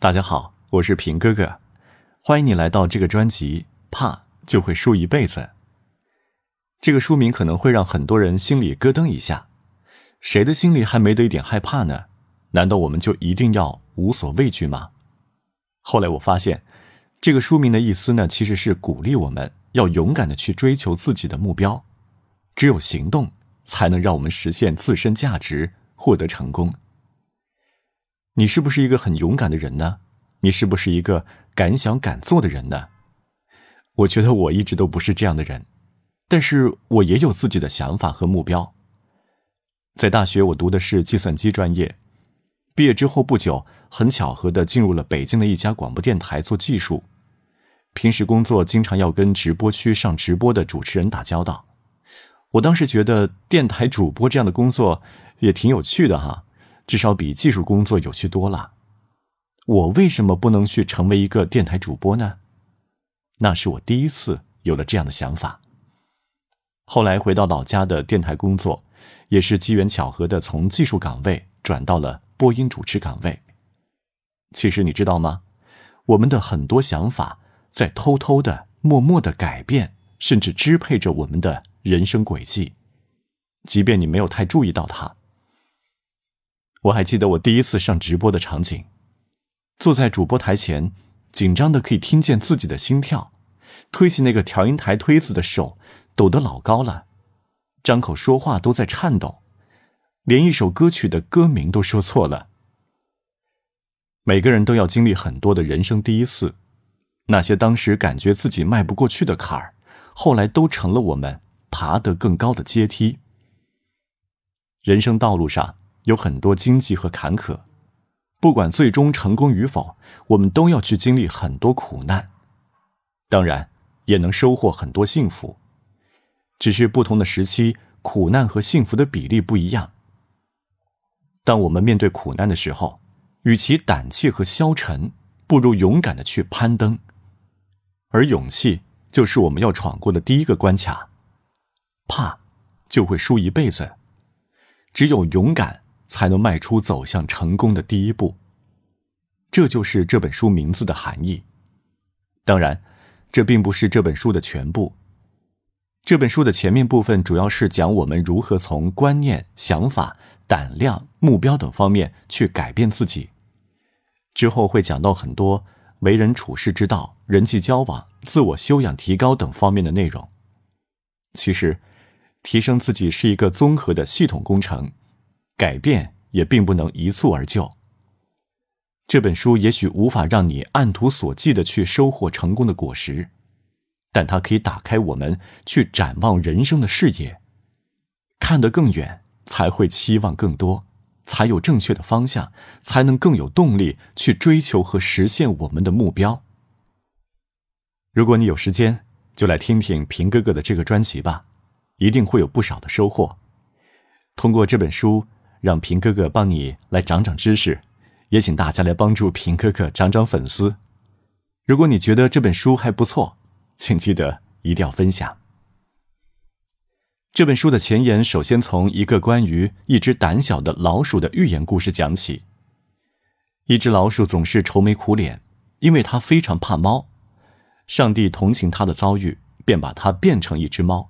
大家好，我是平哥哥，欢迎你来到这个专辑《怕就会输一辈子》。这个书名可能会让很多人心里咯噔一下，谁的心里还没得一点害怕呢？难道我们就一定要无所畏惧吗？后来我发现，这个书名的意思呢，其实是鼓励我们要勇敢的去追求自己的目标，只有行动才能让我们实现自身价值，获得成功。你是不是一个很勇敢的人呢？你是不是一个敢想敢做的人呢？我觉得我一直都不是这样的人，但是我也有自己的想法和目标。在大学，我读的是计算机专业，毕业之后不久，很巧合的进入了北京的一家广播电台做技术。平时工作经常要跟直播区上直播的主持人打交道，我当时觉得电台主播这样的工作也挺有趣的哈。至少比技术工作有趣多了。我为什么不能去成为一个电台主播呢？那是我第一次有了这样的想法。后来回到老家的电台工作，也是机缘巧合的从技术岗位转到了播音主持岗位。其实你知道吗？我们的很多想法在偷偷的、默默的改变，甚至支配着我们的人生轨迹，即便你没有太注意到它。我还记得我第一次上直播的场景，坐在主播台前，紧张的可以听见自己的心跳，推起那个调音台推子的手抖得老高了，张口说话都在颤抖，连一首歌曲的歌名都说错了。每个人都要经历很多的人生第一次，那些当时感觉自己迈不过去的坎儿，后来都成了我们爬得更高的阶梯。人生道路上。有很多荆棘和坎坷，不管最终成功与否，我们都要去经历很多苦难，当然也能收获很多幸福。只是不同的时期，苦难和幸福的比例不一样。当我们面对苦难的时候，与其胆怯和消沉，不如勇敢的去攀登。而勇气就是我们要闯过的第一个关卡，怕就会输一辈子，只有勇敢。才能迈出走向成功的第一步。这就是这本书名字的含义。当然，这并不是这本书的全部。这本书的前面部分主要是讲我们如何从观念、想法、胆量、目标等方面去改变自己。之后会讲到很多为人处事之道、人际交往、自我修养提高等方面的内容。其实，提升自己是一个综合的系统工程。改变也并不能一蹴而就。这本书也许无法让你按图索骥的去收获成功的果实，但它可以打开我们去展望人生的视野，看得更远，才会期望更多，才有正确的方向，才能更有动力去追求和实现我们的目标。如果你有时间，就来听听平哥哥的这个专辑吧，一定会有不少的收获。通过这本书。让平哥哥帮你来长长知识，也请大家来帮助平哥哥长长粉丝。如果你觉得这本书还不错，请记得一定要分享。这本书的前言首先从一个关于一只胆小的老鼠的寓言故事讲起。一只老鼠总是愁眉苦脸，因为它非常怕猫。上帝同情它的遭遇，便把它变成一只猫。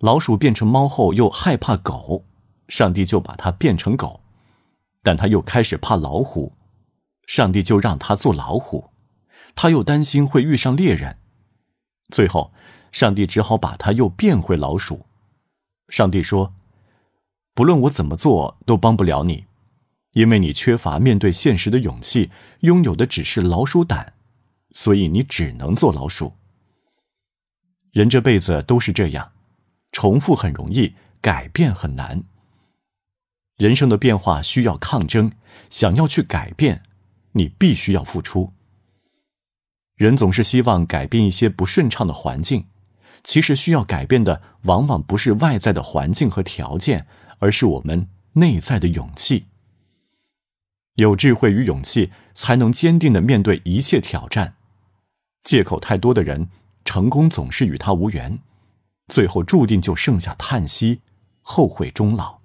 老鼠变成猫后，又害怕狗。上帝就把它变成狗，但他又开始怕老虎，上帝就让他做老虎，他又担心会遇上猎人，最后，上帝只好把他又变回老鼠。上帝说：“不论我怎么做，都帮不了你，因为你缺乏面对现实的勇气，拥有的只是老鼠胆，所以你只能做老鼠。人这辈子都是这样，重复很容易，改变很难。”人生的变化需要抗争，想要去改变，你必须要付出。人总是希望改变一些不顺畅的环境，其实需要改变的往往不是外在的环境和条件，而是我们内在的勇气。有智慧与勇气，才能坚定的面对一切挑战。借口太多的人，成功总是与他无缘，最后注定就剩下叹息、后悔、终老。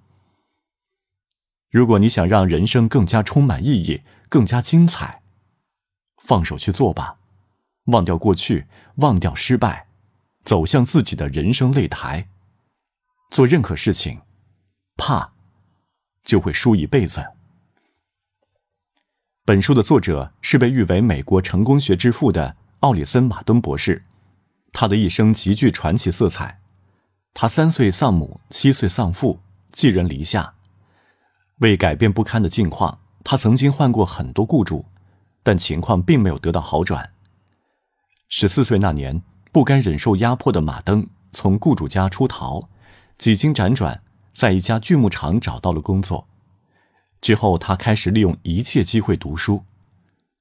如果你想让人生更加充满意义，更加精彩，放手去做吧，忘掉过去，忘掉失败，走向自己的人生擂台，做任何事情，怕就会输一辈子。本书的作者是被誉为美国成功学之父的奥里森·马登博士，他的一生极具传奇色彩。他三岁丧母，七岁丧父，寄人篱下。为改变不堪的境况，他曾经换过很多雇主，但情况并没有得到好转。十四岁那年，不甘忍受压迫的马登从雇主家出逃，几经辗转，在一家锯木厂找到了工作。之后，他开始利用一切机会读书，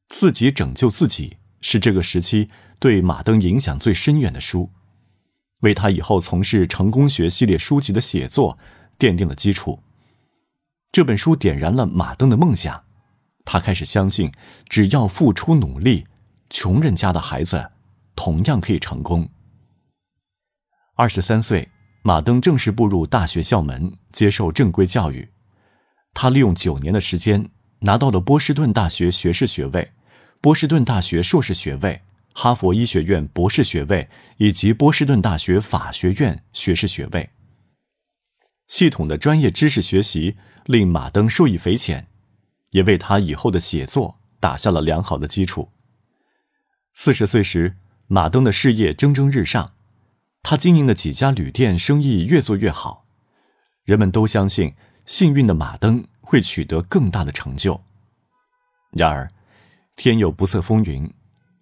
自己拯救自己是这个时期对马登影响最深远的书，为他以后从事成功学系列书籍的写作奠定了基础。这本书点燃了马登的梦想，他开始相信，只要付出努力，穷人家的孩子同样可以成功。二十三岁，马登正式步入大学校门，接受正规教育。他利用九年的时间，拿到了波士顿大学学士学位、波士顿大学硕士学位、哈佛医学院博士学位以及波士顿大学法学院学士学位。系统的专业知识学习令马登受益匪浅，也为他以后的写作打下了良好的基础。四十岁时，马登的事业蒸蒸日上，他经营的几家旅店生意越做越好，人们都相信幸运的马登会取得更大的成就。然而，天有不测风云，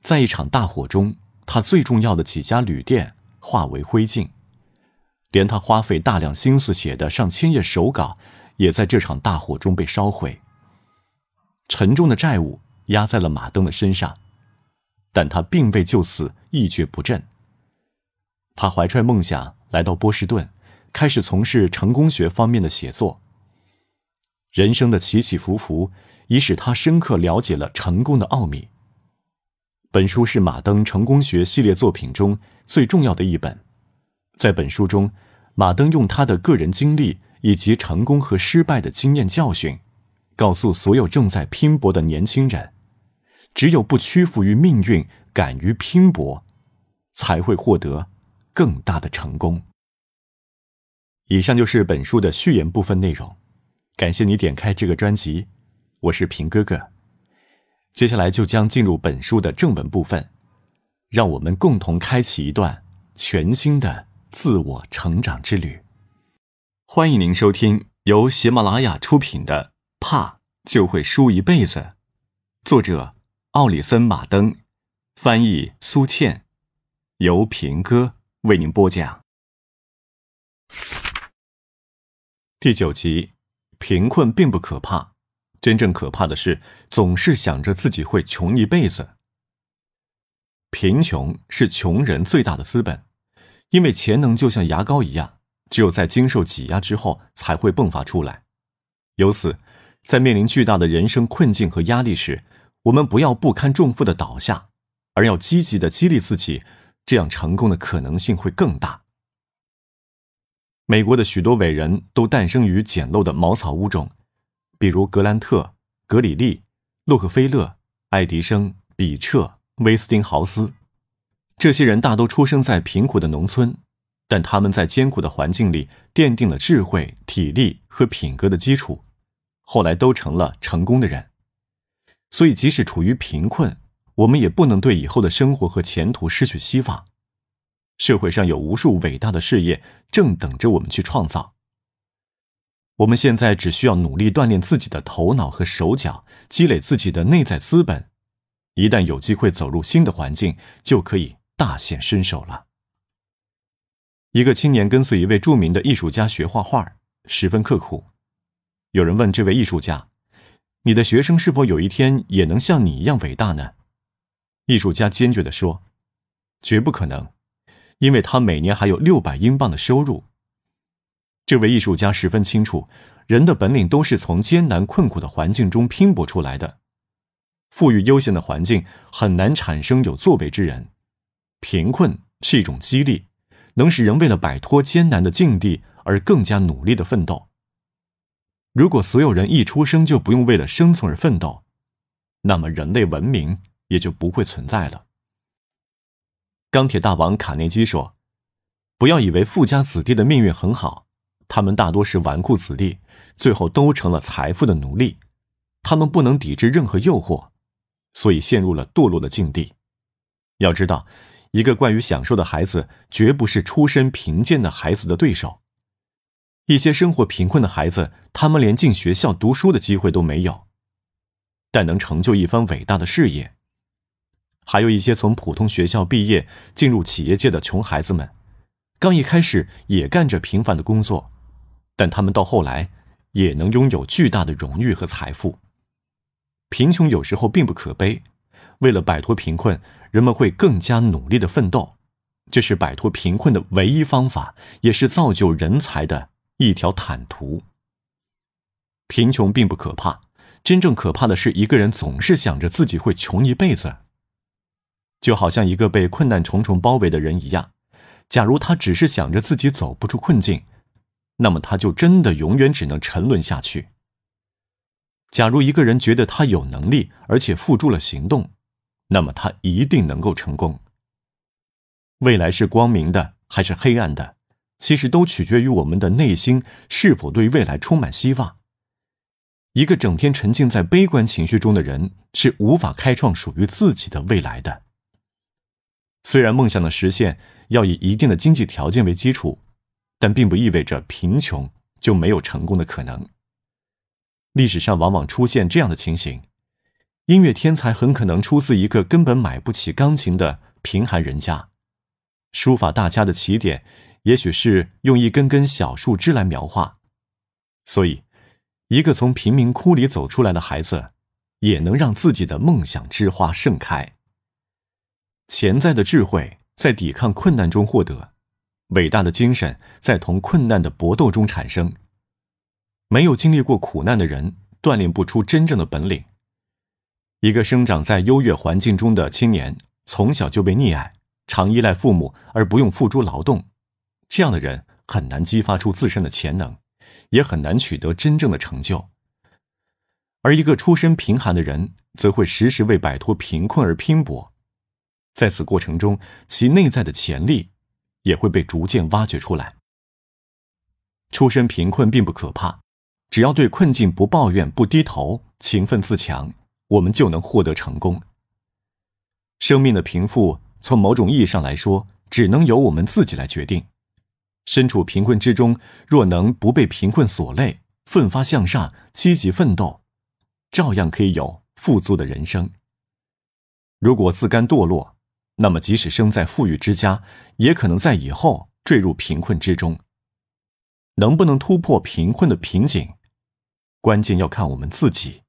在一场大火中，他最重要的几家旅店化为灰烬。连他花费大量心思写的上千页手稿，也在这场大火中被烧毁。沉重的债务压在了马登的身上，但他并未就此一蹶不振。他怀揣梦想来到波士顿，开始从事成功学方面的写作。人生的起起伏伏已使他深刻了解了成功的奥秘。本书是马登成功学系列作品中最重要的一本，在本书中。马登用他的个人经历以及成功和失败的经验教训，告诉所有正在拼搏的年轻人：，只有不屈服于命运，敢于拼搏，才会获得更大的成功。以上就是本书的序言部分内容，感谢你点开这个专辑，我是平哥哥。接下来就将进入本书的正文部分，让我们共同开启一段全新的。自我成长之旅，欢迎您收听由喜马拉雅出品的《怕就会输一辈子》，作者奥里森·马登，翻译苏倩，由平哥为您播讲。第九集：贫困并不可怕，真正可怕的是总是想着自己会穷一辈子。贫穷是穷人最大的资本。因为潜能就像牙膏一样，只有在经受挤压之后才会迸发出来。由此，在面临巨大的人生困境和压力时，我们不要不堪重负的倒下，而要积极的激励自己，这样成功的可能性会更大。美国的许多伟人都诞生于简陋的茅草屋中，比如格兰特、格里利、洛克菲勒、爱迪生、比彻、威斯汀豪斯。这些人大都出生在贫苦的农村，但他们在艰苦的环境里奠定了智慧、体力和品格的基础，后来都成了成功的人。所以，即使处于贫困，我们也不能对以后的生活和前途失去希望。社会上有无数伟大的事业正等着我们去创造。我们现在只需要努力锻炼自己的头脑和手脚，积累自己的内在资本，一旦有机会走入新的环境，就可以。大显身手了。一个青年跟随一位著名的艺术家学画画，十分刻苦。有人问这位艺术家：“你的学生是否有一天也能像你一样伟大呢？”艺术家坚决的说：“绝不可能，因为他每年还有六百英镑的收入。”这位艺术家十分清楚，人的本领都是从艰难困苦的环境中拼搏出来的。富裕悠闲的环境很难产生有作为之人。贫困是一种激励，能使人为了摆脱艰难的境地而更加努力的奋斗。如果所有人一出生就不用为了生存而奋斗，那么人类文明也就不会存在了。钢铁大王卡内基说：“不要以为富家子弟的命运很好，他们大多是纨绔子弟，最后都成了财富的奴隶。他们不能抵制任何诱惑，所以陷入了堕落的境地。要知道。”一个惯于享受的孩子，绝不是出身贫贱的孩子的对手。一些生活贫困的孩子，他们连进学校读书的机会都没有，但能成就一番伟大的事业。还有一些从普通学校毕业进入企业界的穷孩子们，刚一开始也干着平凡的工作，但他们到后来也能拥有巨大的荣誉和财富。贫穷有时候并不可悲，为了摆脱贫困。人们会更加努力的奋斗，这是摆脱贫困的唯一方法，也是造就人才的一条坦途。贫穷并不可怕，真正可怕的是一个人总是想着自己会穷一辈子，就好像一个被困难重重包围的人一样。假如他只是想着自己走不出困境，那么他就真的永远只能沉沦下去。假如一个人觉得他有能力，而且付诸了行动。那么他一定能够成功。未来是光明的还是黑暗的，其实都取决于我们的内心是否对未来充满希望。一个整天沉浸在悲观情绪中的人，是无法开创属于自己的未来的。虽然梦想的实现要以一定的经济条件为基础，但并不意味着贫穷就没有成功的可能。历史上往往出现这样的情形。音乐天才很可能出自一个根本买不起钢琴的贫寒人家，书法大家的起点也许是用一根根小树枝来描画，所以，一个从贫民窟里走出来的孩子，也能让自己的梦想之花盛开。潜在的智慧在抵抗困难中获得，伟大的精神在同困难的搏斗中产生。没有经历过苦难的人，锻炼不出真正的本领。一个生长在优越环境中的青年，从小就被溺爱，常依赖父母而不用付出劳动，这样的人很难激发出自身的潜能，也很难取得真正的成就。而一个出身贫寒的人，则会时时为摆脱贫困而拼搏，在此过程中，其内在的潜力也会被逐渐挖掘出来。出身贫困并不可怕，只要对困境不抱怨、不低头，勤奋自强。我们就能获得成功。生命的贫富，从某种意义上来说，只能由我们自己来决定。身处贫困之中，若能不被贫困所累，奋发向上，积极奋斗，照样可以有富足的人生。如果自甘堕落，那么即使生在富裕之家，也可能在以后坠入贫困之中。能不能突破贫困的瓶颈，关键要看我们自己。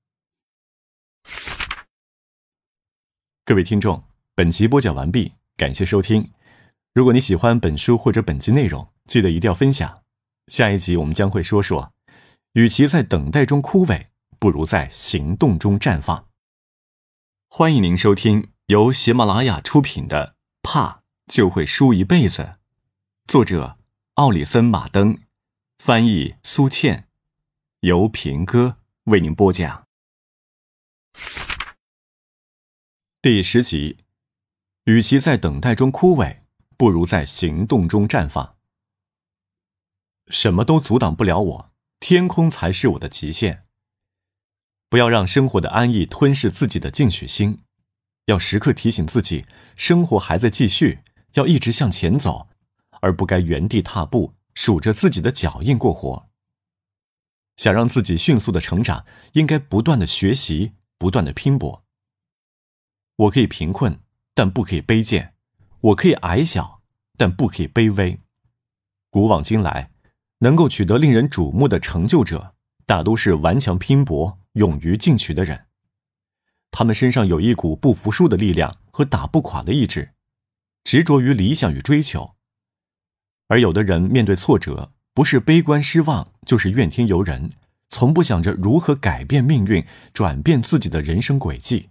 各位听众，本集播讲完毕，感谢收听。如果你喜欢本书或者本集内容，记得一定要分享。下一集我们将会说说：与其在等待中枯萎，不如在行动中绽放。欢迎您收听由喜马拉雅出品的《怕就会输一辈子》，作者奥里森·马登，翻译苏倩，由平哥为您播讲。第十集，与其在等待中枯萎，不如在行动中绽放。什么都阻挡不了我，天空才是我的极限。不要让生活的安逸吞噬自己的进取心，要时刻提醒自己，生活还在继续，要一直向前走，而不该原地踏步，数着自己的脚印过活。想让自己迅速的成长，应该不断的学习，不断的拼搏。我可以贫困，但不可以卑贱；我可以矮小，但不可以卑微。古往今来，能够取得令人瞩目的成就者，大都是顽强拼搏、勇于进取的人。他们身上有一股不服输的力量和打不垮的意志，执着于理想与追求。而有的人面对挫折，不是悲观失望，就是怨天尤人，从不想着如何改变命运、转变自己的人生轨迹。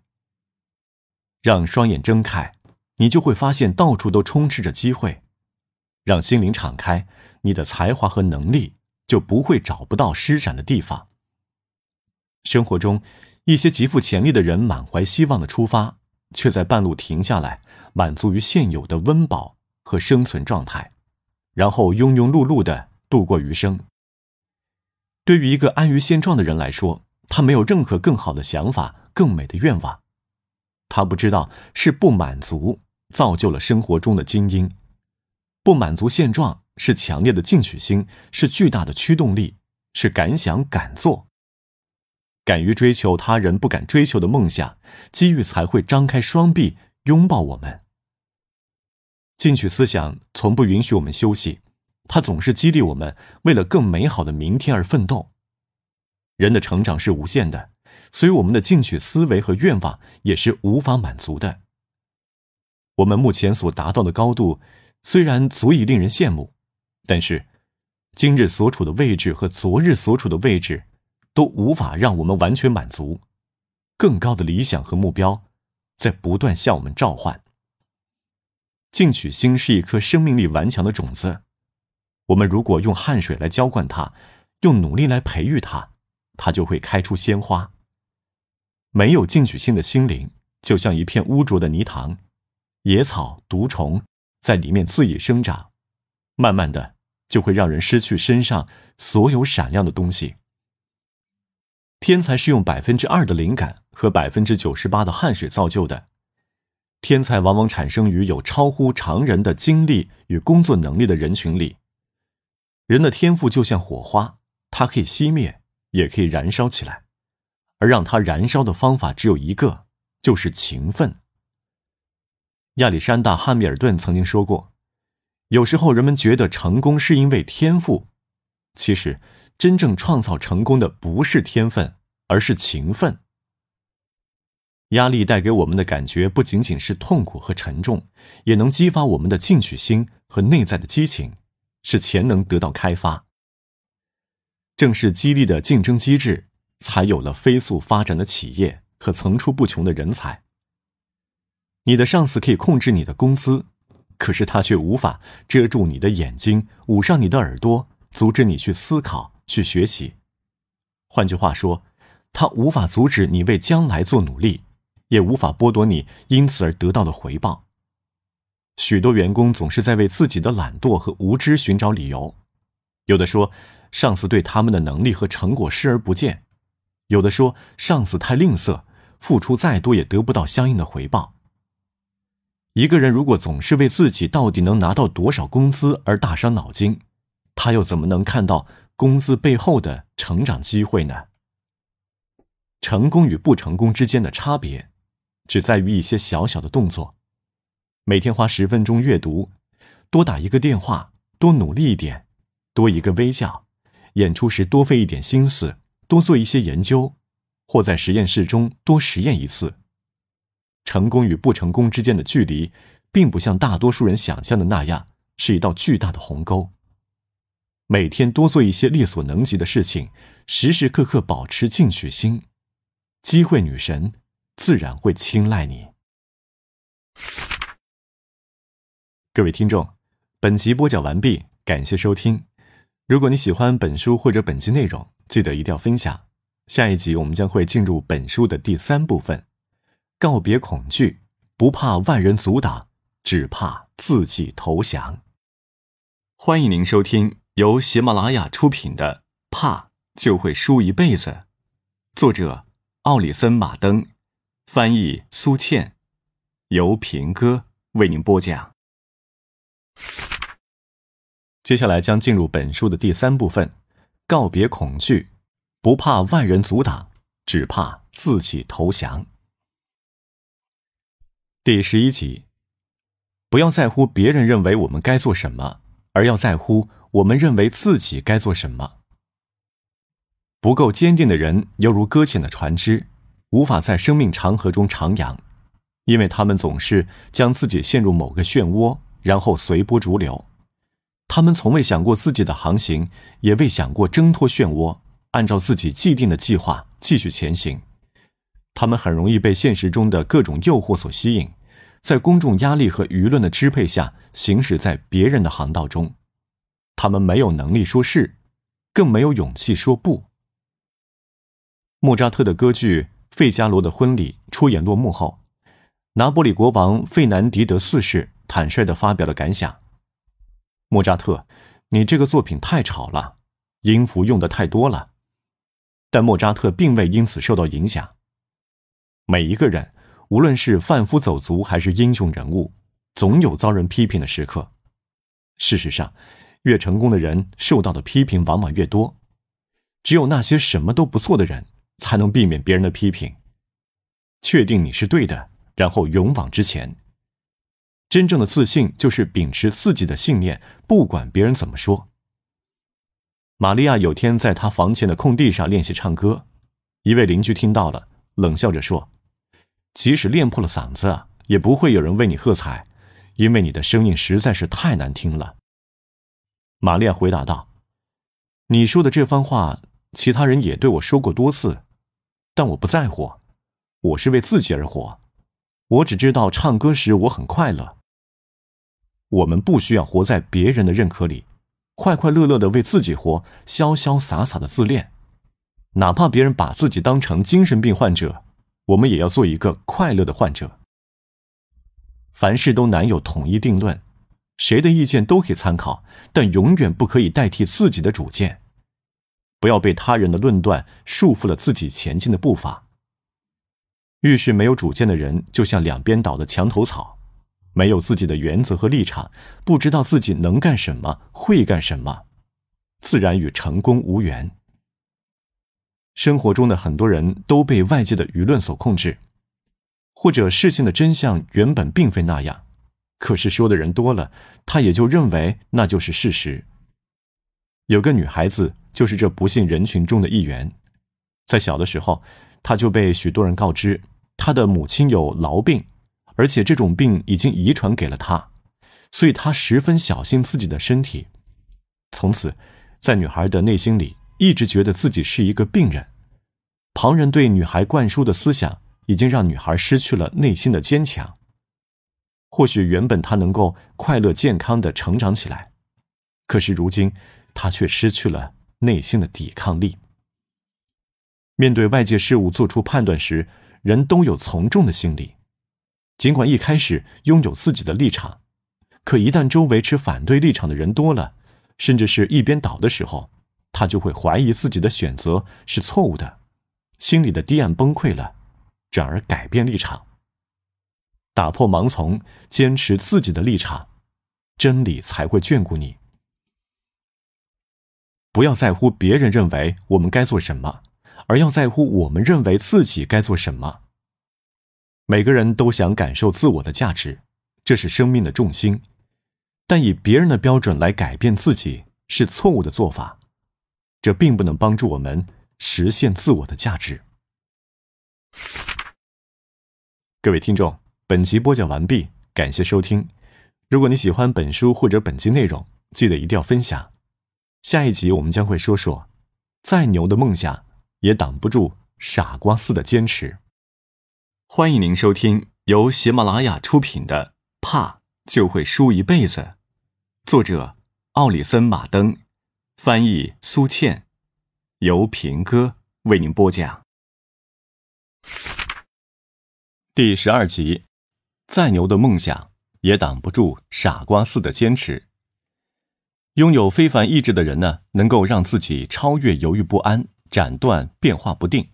让双眼睁开，你就会发现到处都充斥着机会；让心灵敞开，你的才华和能力就不会找不到施展的地方。生活中，一些极富潜力的人满怀希望的出发，却在半路停下来，满足于现有的温饱和生存状态，然后庸庸碌碌的度过余生。对于一个安于现状的人来说，他没有任何更好的想法、更美的愿望。他不知道是不满足造就了生活中的精英，不满足现状是强烈的进取心，是巨大的驱动力，是敢想敢做，敢于追求他人不敢追求的梦想，机遇才会张开双臂拥抱我们。进取思想从不允许我们休息，它总是激励我们为了更美好的明天而奋斗。人的成长是无限的。所以，我们的进取思维和愿望也是无法满足的。我们目前所达到的高度，虽然足以令人羡慕，但是，今日所处的位置和昨日所处的位置，都无法让我们完全满足。更高的理想和目标，在不断向我们召唤。进取心是一颗生命力顽强的种子，我们如果用汗水来浇灌它，用努力来培育它，它就会开出鲜花。没有进取心的心灵，就像一片污浊的泥塘，野草、毒虫在里面恣意生长，慢慢的就会让人失去身上所有闪亮的东西。天才是用百分之二的灵感和百分之九十八的汗水造就的。天才往往产生于有超乎常人的精力与工作能力的人群里。人的天赋就像火花，它可以熄灭，也可以燃烧起来。而让他燃烧的方法只有一个，就是勤奋。亚历山大·汉密尔顿曾经说过：“有时候人们觉得成功是因为天赋，其实真正创造成功的不是天分，而是勤奋。”压力带给我们的感觉不仅仅是痛苦和沉重，也能激发我们的进取心和内在的激情，使潜能得到开发。正是激励的竞争机制。才有了飞速发展的企业和层出不穷的人才。你的上司可以控制你的工资，可是他却无法遮住你的眼睛，捂上你的耳朵，阻止你去思考、去学习。换句话说，他无法阻止你为将来做努力，也无法剥夺你因此而得到的回报。许多员工总是在为自己的懒惰和无知寻找理由，有的说上司对他们的能力和成果视而不见。有的说，上司太吝啬，付出再多也得不到相应的回报。一个人如果总是为自己到底能拿到多少工资而大伤脑筋，他又怎么能看到工资背后的成长机会呢？成功与不成功之间的差别，只在于一些小小的动作：每天花十分钟阅读，多打一个电话，多努力一点，多一个微笑，演出时多费一点心思。多做一些研究，或在实验室中多实验一次。成功与不成功之间的距离，并不像大多数人想象的那样是一道巨大的鸿沟。每天多做一些力所能及的事情，时时刻刻保持进取心，机会女神自然会青睐你。各位听众，本集播讲完毕，感谢收听。如果你喜欢本书或者本期内容，记得一定要分享。下一集我们将会进入本书的第三部分，告别恐惧，不怕万人阻挡，只怕自己投降。欢迎您收听由喜马拉雅出品的《怕就会输一辈子》，作者奥里森·马登，翻译苏倩，由平哥为您播讲。接下来将进入本书的第三部分，告别恐惧，不怕万人阻挡，只怕自己投降。第十一集，不要在乎别人认为我们该做什么，而要在乎我们认为自己该做什么。不够坚定的人犹如搁浅的船只，无法在生命长河中徜徉，因为他们总是将自己陷入某个漩涡，然后随波逐流。他们从未想过自己的航行，也未想过挣脱漩涡，按照自己既定的计划继续前行。他们很容易被现实中的各种诱惑所吸引，在公众压力和舆论的支配下，行驶在别人的航道中。他们没有能力说“是”，更没有勇气说“不”。莫扎特的歌剧《费加罗的婚礼》出演落幕后，拿波里国王费南迪德四世坦率地发表了感想。莫扎特，你这个作品太吵了，音符用的太多了。但莫扎特并未因此受到影响。每一个人，无论是贩夫走卒还是英雄人物，总有遭人批评的时刻。事实上，越成功的人受到的批评往往越多。只有那些什么都不做的人，才能避免别人的批评，确定你是对的，然后勇往直前。真正的自信就是秉持自己的信念，不管别人怎么说。玛利亚有天在她房前的空地上练习唱歌，一位邻居听到了，冷笑着说：“即使练破了嗓子，也不会有人为你喝彩，因为你的声音实在是太难听了。”玛利亚回答道：“你说的这番话，其他人也对我说过多次，但我不在乎，我是为自己而活。我只知道唱歌时我很快乐。”我们不需要活在别人的认可里，快快乐乐的为自己活，潇潇洒洒的自恋。哪怕别人把自己当成精神病患者，我们也要做一个快乐的患者。凡事都难有统一定论，谁的意见都可以参考，但永远不可以代替自己的主见。不要被他人的论断束缚了自己前进的步伐。遇事没有主见的人，就像两边倒的墙头草。没有自己的原则和立场，不知道自己能干什么、会干什么，自然与成功无缘。生活中的很多人都被外界的舆论所控制，或者事情的真相原本并非那样，可是说的人多了，他也就认为那就是事实。有个女孩子就是这不幸人群中的一员，在小的时候，她就被许多人告知她的母亲有痨病。而且这种病已经遗传给了他，所以他十分小心自己的身体。从此，在女孩的内心里，一直觉得自己是一个病人。旁人对女孩灌输的思想，已经让女孩失去了内心的坚强。或许原本她能够快乐健康的成长起来，可是如今她却失去了内心的抵抗力。面对外界事物做出判断时，人都有从众的心理。尽管一开始拥有自己的立场，可一旦周围持反对立场的人多了，甚至是一边倒的时候，他就会怀疑自己的选择是错误的，心里的堤岸崩溃了，转而改变立场，打破盲从，坚持自己的立场，真理才会眷顾你。不要在乎别人认为我们该做什么，而要在乎我们认为自己该做什么。每个人都想感受自我的价值，这是生命的重心。但以别人的标准来改变自己是错误的做法，这并不能帮助我们实现自我的价值。各位听众，本集播讲完毕，感谢收听。如果你喜欢本书或者本集内容，记得一定要分享。下一集我们将会说说，再牛的梦想也挡不住傻瓜似的坚持。欢迎您收听由喜马拉雅出品的《怕就会输一辈子》，作者奥里森·马登，翻译苏倩，由平哥为您播讲。第十二集：再牛的梦想也挡不住傻瓜似的坚持。拥有非凡意志的人呢，能够让自己超越犹豫不安，斩断变化不定。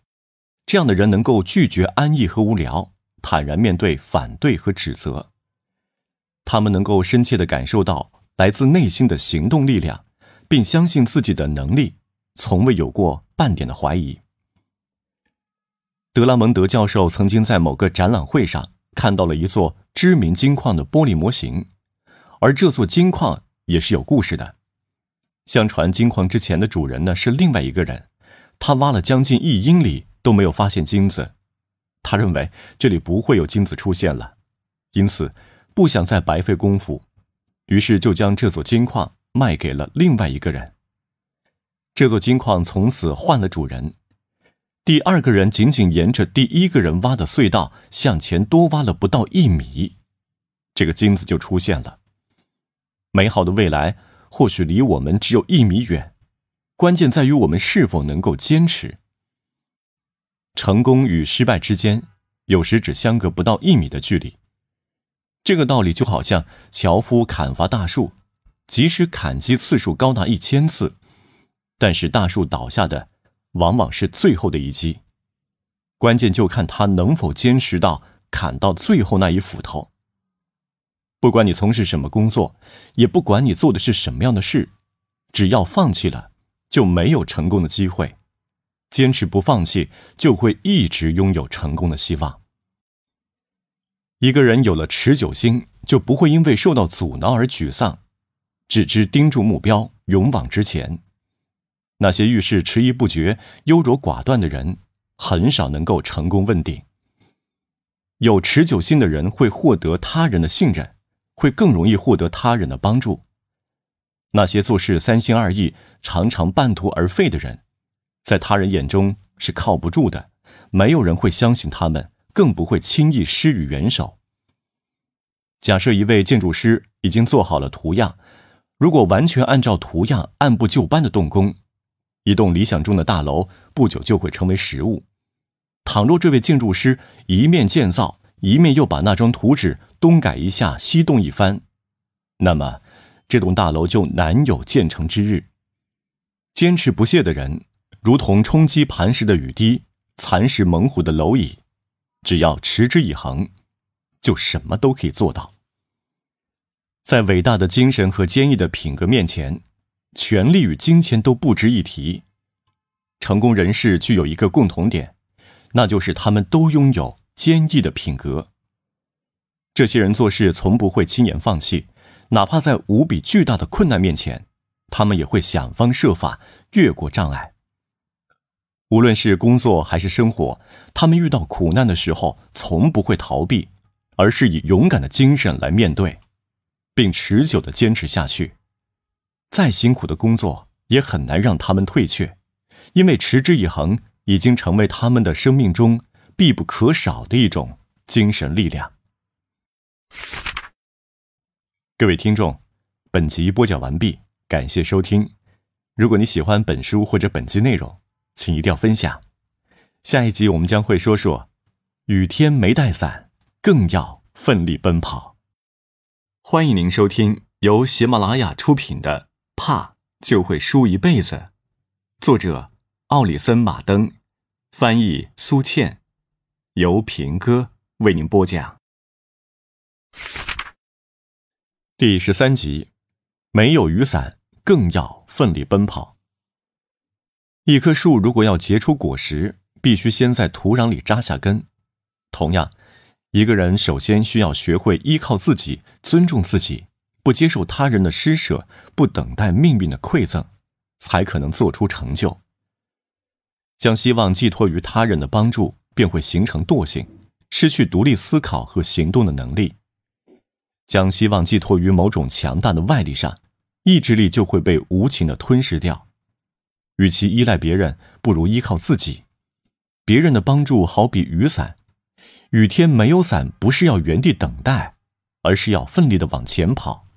这样的人能够拒绝安逸和无聊，坦然面对反对和指责。他们能够深切的感受到来自内心的行动力量，并相信自己的能力，从未有过半点的怀疑。德拉蒙德教授曾经在某个展览会上看到了一座知名金矿的玻璃模型，而这座金矿也是有故事的。相传金矿之前的主人呢是另外一个人，他挖了将近一英里。都没有发现金子，他认为这里不会有金子出现了，因此不想再白费功夫，于是就将这座金矿卖给了另外一个人。这座金矿从此换了主人，第二个人仅仅沿着第一个人挖的隧道向前多挖了不到一米，这个金子就出现了。美好的未来或许离我们只有一米远，关键在于我们是否能够坚持。成功与失败之间，有时只相隔不到一米的距离。这个道理就好像樵夫砍伐大树，即使砍击次数高达一千次，但是大树倒下的往往是最后的一击。关键就看他能否坚持到砍到最后那一斧头。不管你从事什么工作，也不管你做的是什么样的事，只要放弃了，就没有成功的机会。坚持不放弃，就会一直拥有成功的希望。一个人有了持久心，就不会因为受到阻挠而沮丧，只知盯住目标，勇往直前。那些遇事迟疑不决、优柔寡断的人，很少能够成功问鼎。有持久心的人会获得他人的信任，会更容易获得他人的帮助。那些做事三心二意、常常半途而废的人。在他人眼中是靠不住的，没有人会相信他们，更不会轻易施予援手。假设一位建筑师已经做好了图样，如果完全按照图样按部就班的动工，一栋理想中的大楼不久就会成为实物。倘若这位建筑师一面建造，一面又把那张图纸东改一下、西动一番，那么这栋大楼就难有建成之日。坚持不懈的人。如同冲击磐石的雨滴，蚕食猛虎的蝼蚁，只要持之以恒，就什么都可以做到。在伟大的精神和坚毅的品格面前，权力与金钱都不值一提。成功人士具有一个共同点，那就是他们都拥有坚毅的品格。这些人做事从不会轻言放弃，哪怕在无比巨大的困难面前，他们也会想方设法越过障碍。无论是工作还是生活，他们遇到苦难的时候，从不会逃避，而是以勇敢的精神来面对，并持久的坚持下去。再辛苦的工作也很难让他们退却，因为持之以恒已经成为他们的生命中必不可少的一种精神力量。各位听众，本集播讲完毕，感谢收听。如果你喜欢本书或者本集内容，请一定要分享。下一集我们将会说说，雨天没带伞，更要奋力奔跑。欢迎您收听由喜马拉雅出品的《怕就会输一辈子》，作者奥里森·马登，翻译苏倩，由平哥为您播讲。第十三集，没有雨伞，更要奋力奔跑。一棵树如果要结出果实，必须先在土壤里扎下根。同样，一个人首先需要学会依靠自己，尊重自己，不接受他人的施舍，不等待命运的馈赠，才可能做出成就。将希望寄托于他人的帮助，便会形成惰性，失去独立思考和行动的能力。将希望寄托于某种强大的外力上，意志力就会被无情的吞噬掉。与其依赖别人，不如依靠自己。别人的帮助好比雨伞，雨天没有伞，不是要原地等待，而是要奋力的往前跑。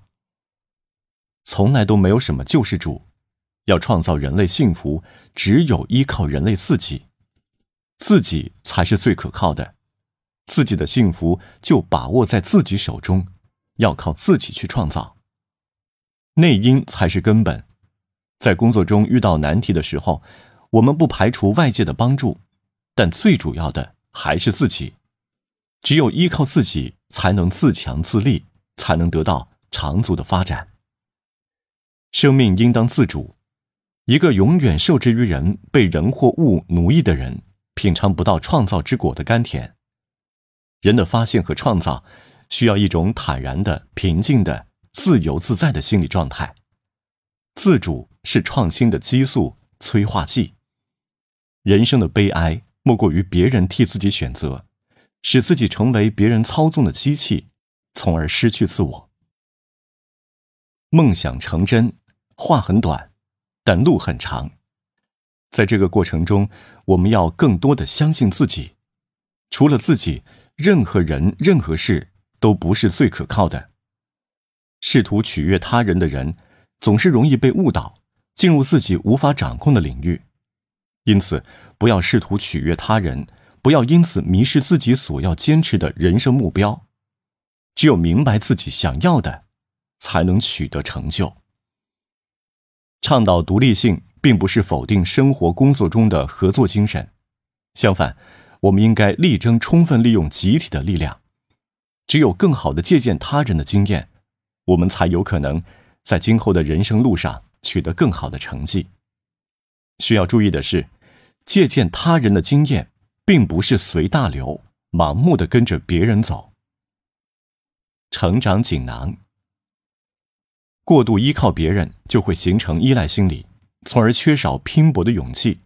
从来都没有什么救世主，要创造人类幸福，只有依靠人类自己，自己才是最可靠的。自己的幸福就把握在自己手中，要靠自己去创造。内因才是根本。在工作中遇到难题的时候，我们不排除外界的帮助，但最主要的还是自己。只有依靠自己，才能自强自立，才能得到长足的发展。生命应当自主，一个永远受制于人、被人或物奴役的人，品尝不到创造之果的甘甜。人的发现和创造，需要一种坦然的、平静的、自由自在的心理状态，自主。是创新的激素催化剂。人生的悲哀，莫过于别人替自己选择，使自己成为别人操纵的机器，从而失去自我。梦想成真，话很短，但路很长。在这个过程中，我们要更多的相信自己。除了自己，任何人、任何事都不是最可靠的。试图取悦他人的人，总是容易被误导。进入自己无法掌控的领域，因此不要试图取悦他人，不要因此迷失自己所要坚持的人生目标。只有明白自己想要的，才能取得成就。倡导独立性，并不是否定生活工作中的合作精神，相反，我们应该力争充分利用集体的力量。只有更好的借鉴他人的经验，我们才有可能在今后的人生路上。取得更好的成绩。需要注意的是，借鉴他人的经验，并不是随大流、盲目的跟着别人走。成长锦囊：过度依靠别人，就会形成依赖心理，从而缺少拼搏的勇气。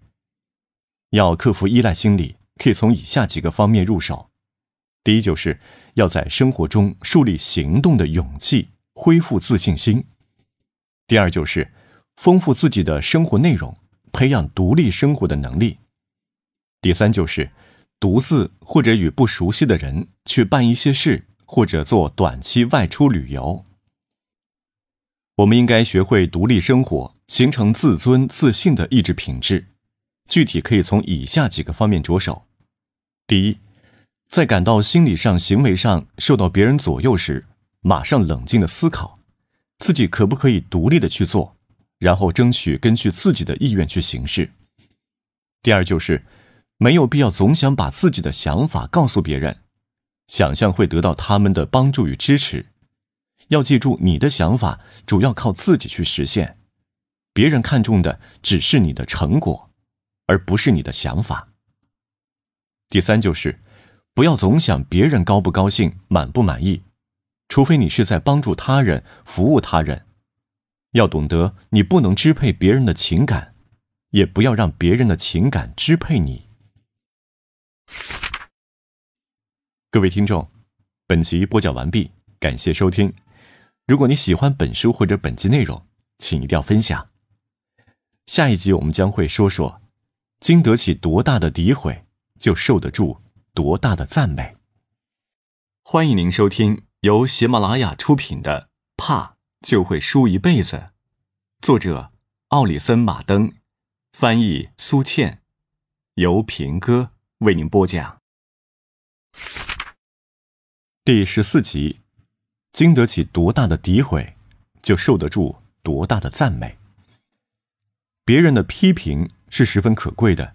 要克服依赖心理，可以从以下几个方面入手：第一，就是要在生活中树立行动的勇气，恢复自信心；第二，就是。丰富自己的生活内容，培养独立生活的能力。第三，就是独自或者与不熟悉的人去办一些事，或者做短期外出旅游。我们应该学会独立生活，形成自尊自信的意志品质。具体可以从以下几个方面着手：第一，在感到心理上、行为上受到别人左右时，马上冷静的思考，自己可不可以独立的去做。然后争取根据自己的意愿去行事。第二就是，没有必要总想把自己的想法告诉别人，想象会得到他们的帮助与支持。要记住，你的想法主要靠自己去实现，别人看重的只是你的成果，而不是你的想法。第三就是，不要总想别人高不高兴、满不满意，除非你是在帮助他人、服务他人。要懂得，你不能支配别人的情感，也不要让别人的情感支配你。各位听众，本集播讲完毕，感谢收听。如果你喜欢本书或者本集内容，请一定要分享。下一集我们将会说说，经得起多大的诋毁，就受得住多大的赞美。欢迎您收听由喜马拉雅出品的《怕》。就会输一辈子。作者奥里森·马登，翻译苏倩，由平哥为您播讲。第十四集：经得起多大的诋毁，就受得住多大的赞美。别人的批评是十分可贵的，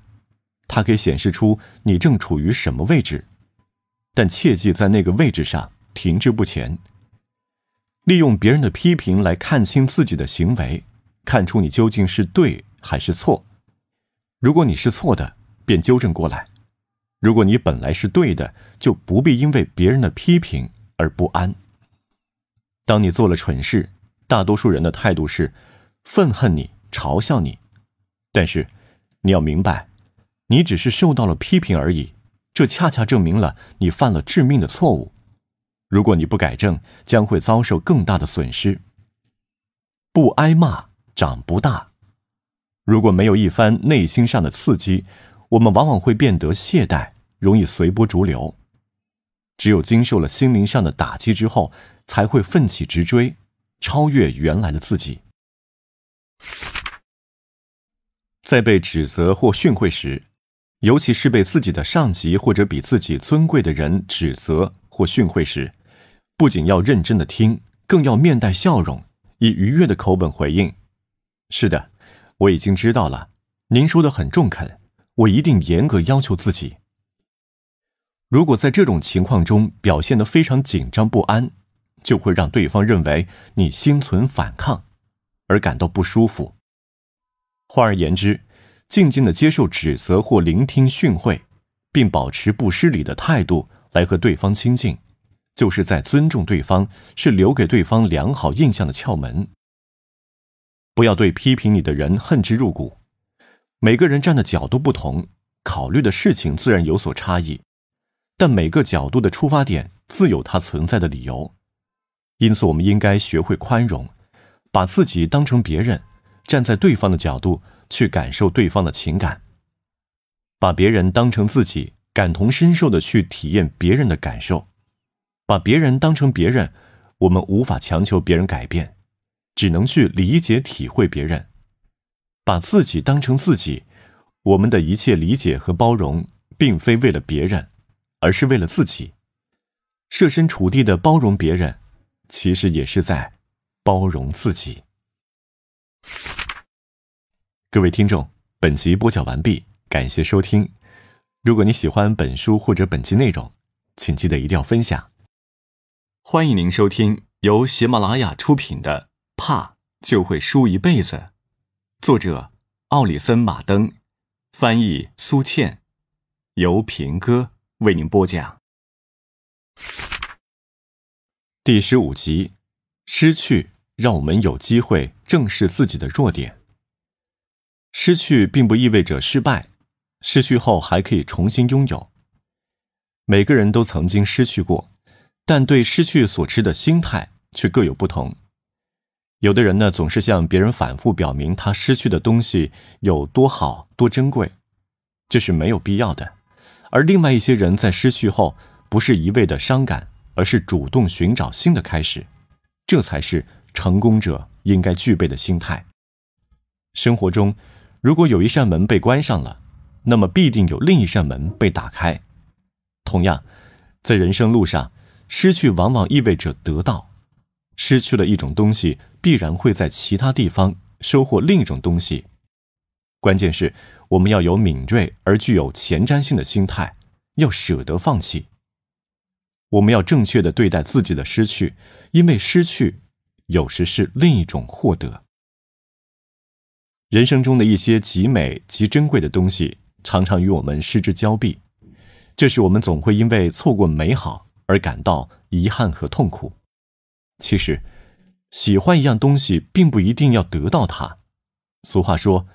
它可以显示出你正处于什么位置，但切记在那个位置上停滞不前。利用别人的批评来看清自己的行为，看出你究竟是对还是错。如果你是错的，便纠正过来；如果你本来是对的，就不必因为别人的批评而不安。当你做了蠢事，大多数人的态度是愤恨你、嘲笑你，但是你要明白，你只是受到了批评而已，这恰恰证明了你犯了致命的错误。如果你不改正，将会遭受更大的损失。不挨骂长不大。如果没有一番内心上的刺激，我们往往会变得懈怠，容易随波逐流。只有经受了心灵上的打击之后，才会奋起直追，超越原来的自己。在被指责或训诲时，尤其是被自己的上级或者比自己尊贵的人指责或训诲时。不仅要认真的听，更要面带笑容，以愉悦的口吻回应。是的，我已经知道了。您说的很中肯，我一定严格要求自己。如果在这种情况中表现的非常紧张不安，就会让对方认为你心存反抗，而感到不舒服。换而言之，静静的接受指责或聆听训诲，并保持不失礼的态度来和对方亲近。就是在尊重对方，是留给对方良好印象的窍门。不要对批评你的人恨之入骨。每个人站的角度不同，考虑的事情自然有所差异，但每个角度的出发点自有它存在的理由。因此，我们应该学会宽容，把自己当成别人，站在对方的角度去感受对方的情感，把别人当成自己，感同身受的去体验别人的感受。把别人当成别人，我们无法强求别人改变，只能去理解体会别人；把自己当成自己，我们的一切理解和包容，并非为了别人，而是为了自己。设身处地的包容别人，其实也是在包容自己。各位听众，本集播讲完毕，感谢收听。如果你喜欢本书或者本期内容，请记得一定要分享。欢迎您收听由喜马拉雅出品的《怕就会输一辈子》，作者奥里森·马登，翻译苏倩，由平哥为您播讲。第十五集：失去让我们有机会正视自己的弱点。失去并不意味着失败，失去后还可以重新拥有。每个人都曾经失去过。但对失去所持的心态却各有不同。有的人呢，总是向别人反复表明他失去的东西有多好、多珍贵，这是没有必要的。而另外一些人在失去后，不是一味的伤感，而是主动寻找新的开始，这才是成功者应该具备的心态。生活中，如果有一扇门被关上了，那么必定有另一扇门被打开。同样，在人生路上。失去往往意味着得到，失去了一种东西，必然会在其他地方收获另一种东西。关键是我们要有敏锐而具有前瞻性的心态，要舍得放弃。我们要正确的对待自己的失去，因为失去有时是另一种获得。人生中的一些极美极珍贵的东西，常常与我们失之交臂，这是我们总会因为错过美好。而感到遗憾和痛苦。其实，喜欢一样东西，并不一定要得到它。俗话说，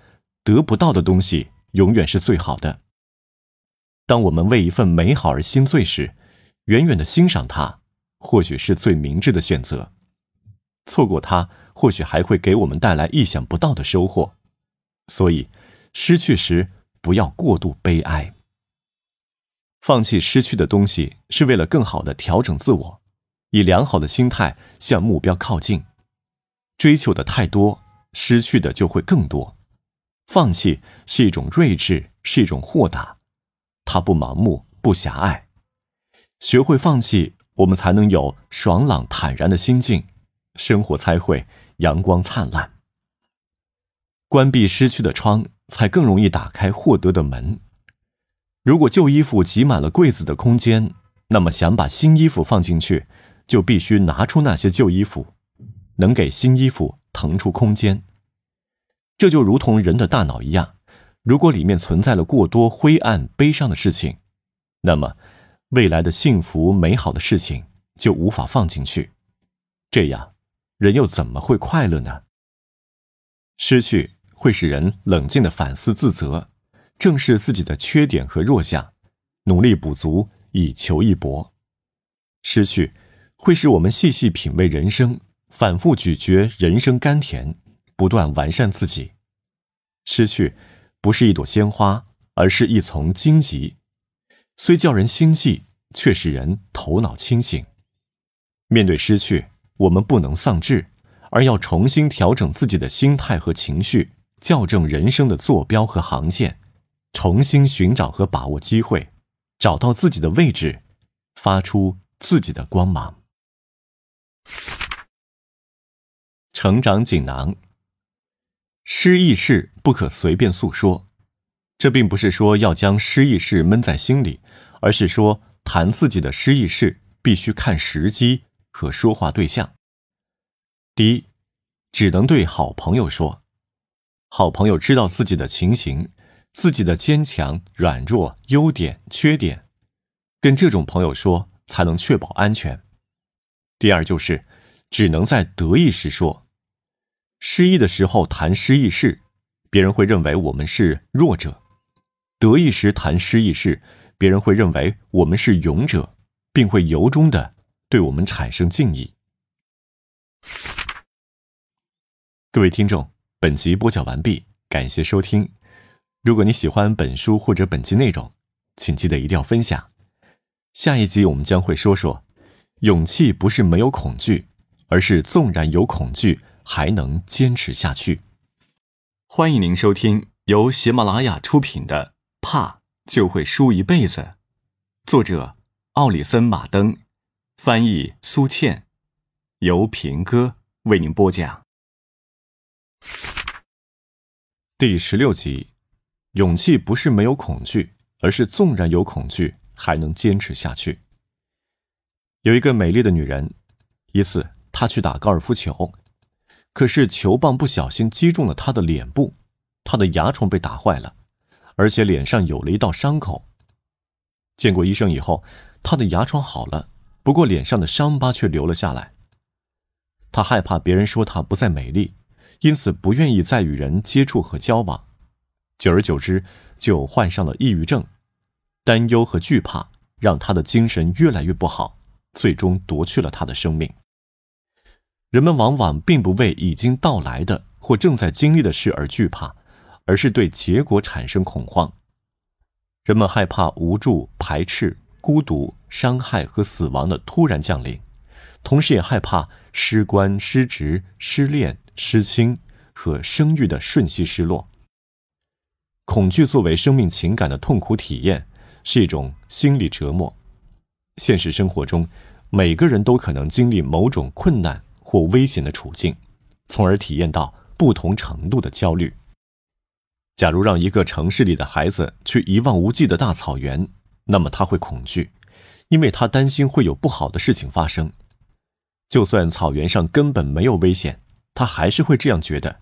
得不到的东西永远是最好的。当我们为一份美好而心碎时，远远的欣赏它，或许是最明智的选择。错过它，或许还会给我们带来意想不到的收获。所以，失去时不要过度悲哀。放弃失去的东西，是为了更好的调整自我，以良好的心态向目标靠近。追求的太多，失去的就会更多。放弃是一种睿智，是一种豁达，它不盲目，不狭隘。学会放弃，我们才能有爽朗坦然的心境，生活才会阳光灿烂。关闭失去的窗，才更容易打开获得的门。如果旧衣服挤满了柜子的空间，那么想把新衣服放进去，就必须拿出那些旧衣服，能给新衣服腾出空间。这就如同人的大脑一样，如果里面存在了过多灰暗悲伤的事情，那么未来的幸福美好的事情就无法放进去，这样，人又怎么会快乐呢？失去会使人冷静的反思自责。正视自己的缺点和弱项，努力补足，以求一搏。失去会使我们细细品味人生，反复咀嚼人生甘甜，不断完善自己。失去不是一朵鲜花，而是一丛荆棘，虽叫人心悸，却使人头脑清醒。面对失去，我们不能丧志，而要重新调整自己的心态和情绪，校正人生的坐标和航线。重新寻找和把握机会，找到自己的位置，发出自己的光芒。成长锦囊：失意事不可随便诉说。这并不是说要将失意事闷在心里，而是说谈自己的失意事必须看时机和说话对象。第一，只能对好朋友说，好朋友知道自己的情形。自己的坚强、软弱、优点、缺点，跟这种朋友说，才能确保安全。第二就是，只能在得意时说，失意的时候谈失意事，别人会认为我们是弱者；得意时谈失意事，别人会认为我们是勇者，并会由衷的对我们产生敬意。各位听众，本集播讲完毕，感谢收听。如果你喜欢本书或者本期内容，请记得一定要分享。下一集我们将会说说：勇气不是没有恐惧，而是纵然有恐惧还能坚持下去。欢迎您收听由喜马拉雅出品的《怕就会输一辈子》，作者奥里森·马登，翻译苏倩，由平哥为您播讲。第十六集。勇气不是没有恐惧，而是纵然有恐惧还能坚持下去。有一个美丽的女人，一次她去打高尔夫球，可是球棒不小心击中了她的脸部，她的牙床被打坏了，而且脸上有了一道伤口。见过医生以后，她的牙床好了，不过脸上的伤疤却留了下来。她害怕别人说她不再美丽，因此不愿意再与人接触和交往。久而久之，就患上了抑郁症。担忧和惧怕让他的精神越来越不好，最终夺去了他的生命。人们往往并不为已经到来的或正在经历的事而惧怕，而是对结果产生恐慌。人们害怕无助、排斥、孤独、伤害和死亡的突然降临，同时也害怕失官、失职、失恋、失亲和生育的瞬息失落。恐惧作为生命情感的痛苦体验，是一种心理折磨。现实生活中，每个人都可能经历某种困难或危险的处境，从而体验到不同程度的焦虑。假如让一个城市里的孩子去一望无际的大草原，那么他会恐惧，因为他担心会有不好的事情发生。就算草原上根本没有危险，他还是会这样觉得。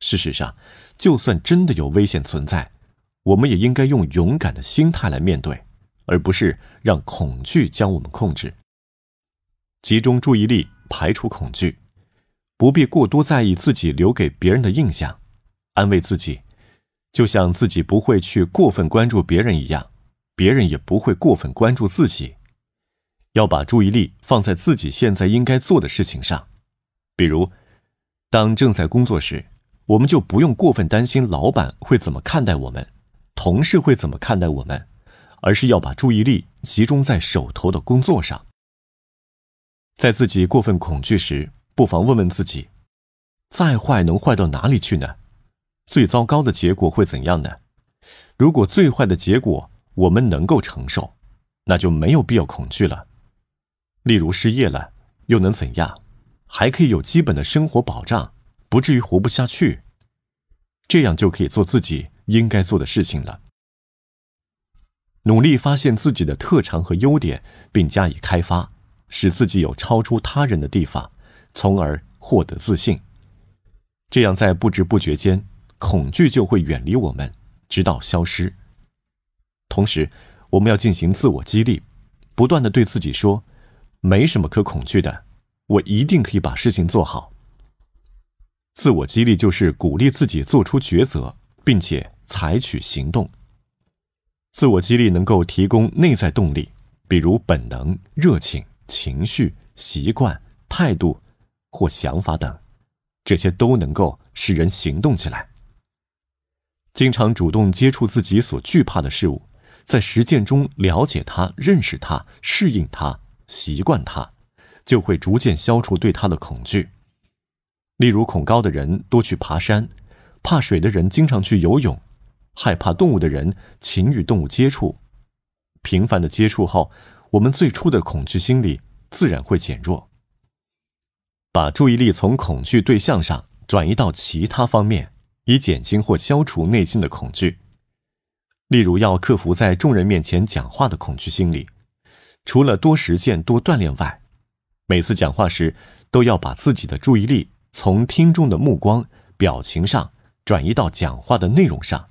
事实上，就算真的有危险存在，我们也应该用勇敢的心态来面对，而不是让恐惧将我们控制。集中注意力，排除恐惧，不必过多在意自己留给别人的印象，安慰自己，就像自己不会去过分关注别人一样，别人也不会过分关注自己。要把注意力放在自己现在应该做的事情上，比如，当正在工作时。我们就不用过分担心老板会怎么看待我们，同事会怎么看待我们，而是要把注意力集中在手头的工作上。在自己过分恐惧时，不妨问问自己：再坏能坏到哪里去呢？最糟糕的结果会怎样呢？如果最坏的结果我们能够承受，那就没有必要恐惧了。例如失业了，又能怎样？还可以有基本的生活保障。不至于活不下去，这样就可以做自己应该做的事情了。努力发现自己的特长和优点，并加以开发，使自己有超出他人的地方，从而获得自信。这样，在不知不觉间，恐惧就会远离我们，直到消失。同时，我们要进行自我激励，不断的对自己说：“没什么可恐惧的，我一定可以把事情做好。”自我激励就是鼓励自己做出抉择，并且采取行动。自我激励能够提供内在动力，比如本能、热情、情绪、习惯、态度或想法等，这些都能够使人行动起来。经常主动接触自己所惧怕的事物，在实践中了解它、认识它、适应它、习惯它，就会逐渐消除对它的恐惧。例如，恐高的人多去爬山，怕水的人经常去游泳，害怕动物的人勤与动物接触。频繁的接触后，我们最初的恐惧心理自然会减弱。把注意力从恐惧对象上转移到其他方面，以减轻或消除内心的恐惧。例如，要克服在众人面前讲话的恐惧心理，除了多实践、多锻炼外，每次讲话时都要把自己的注意力。从听众的目光、表情上转移到讲话的内容上，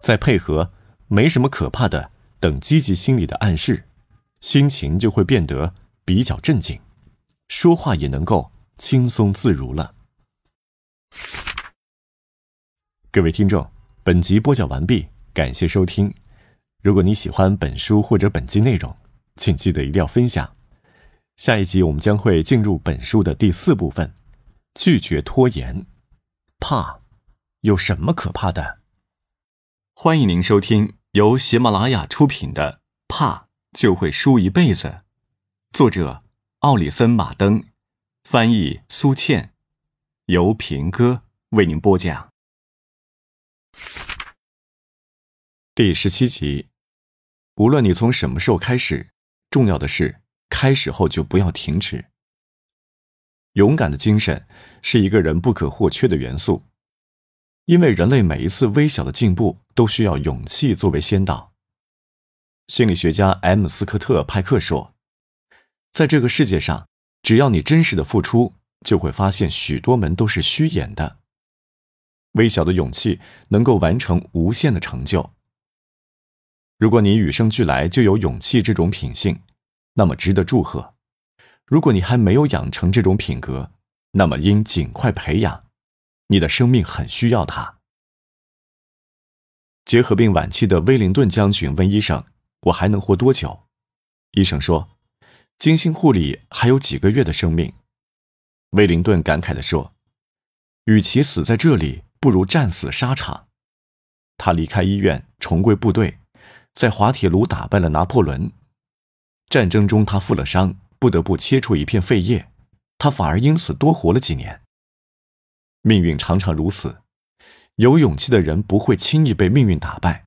再配合“没什么可怕的”等积极心理的暗示，心情就会变得比较镇静，说话也能够轻松自如了。各位听众，本集播讲完毕，感谢收听。如果你喜欢本书或者本集内容，请记得一定要分享。下一集我们将会进入本书的第四部分。拒绝拖延，怕有什么可怕的？欢迎您收听由喜马拉雅出品的《怕就会输一辈子》，作者奥里森·马登，翻译苏倩，由平哥为您播讲。第十七集，无论你从什么时候开始，重要的是开始后就不要停止。勇敢的精神是一个人不可或缺的元素，因为人类每一次微小的进步都需要勇气作为先导。心理学家 M 斯科特派克说：“在这个世界上，只要你真实的付出，就会发现许多门都是虚掩的。微小的勇气能够完成无限的成就。如果你与生俱来就有勇气这种品性，那么值得祝贺。”如果你还没有养成这种品格，那么应尽快培养。你的生命很需要它。结核病晚期的威灵顿将军问医生：“我还能活多久？”医生说：“精心护理，还有几个月的生命。”威灵顿感慨地说：“与其死在这里，不如战死沙场。”他离开医院，重归部队，在滑铁卢打败了拿破仑。战争中，他负了伤。不得不切除一片肺叶，他反而因此多活了几年。命运常常如此，有勇气的人不会轻易被命运打败。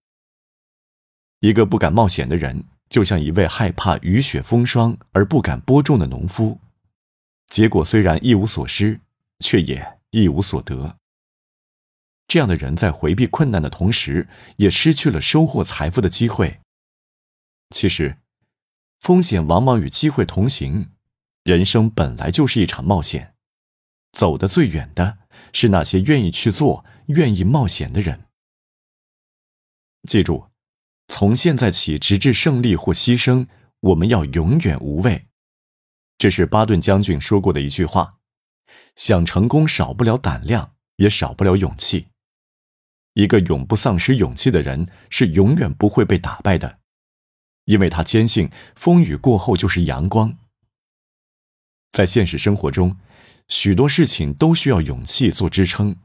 一个不敢冒险的人，就像一位害怕雨雪风霜而不敢播种的农夫，结果虽然一无所失，却也一无所得。这样的人在回避困难的同时，也失去了收获财富的机会。其实。风险往往与机会同行，人生本来就是一场冒险，走得最远的是那些愿意去做、愿意冒险的人。记住，从现在起，直至胜利或牺牲，我们要永远无畏。这是巴顿将军说过的一句话：想成功，少不了胆量，也少不了勇气。一个永不丧失勇气的人，是永远不会被打败的。因为他坚信风雨过后就是阳光。在现实生活中，许多事情都需要勇气做支撑，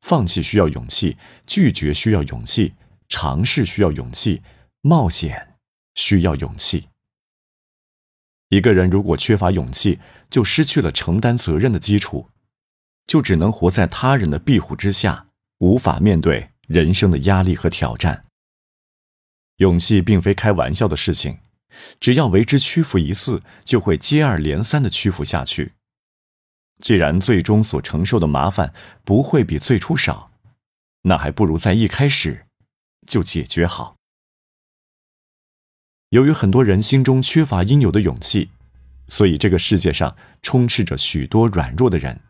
放弃需要勇气，拒绝需要勇气，尝试需要勇气，冒险需要勇气。一个人如果缺乏勇气，就失去了承担责任的基础，就只能活在他人的庇护之下，无法面对人生的压力和挑战。勇气并非开玩笑的事情，只要为之屈服一次，就会接二连三的屈服下去。既然最终所承受的麻烦不会比最初少，那还不如在一开始就解决好。由于很多人心中缺乏应有的勇气，所以这个世界上充斥着许多软弱的人。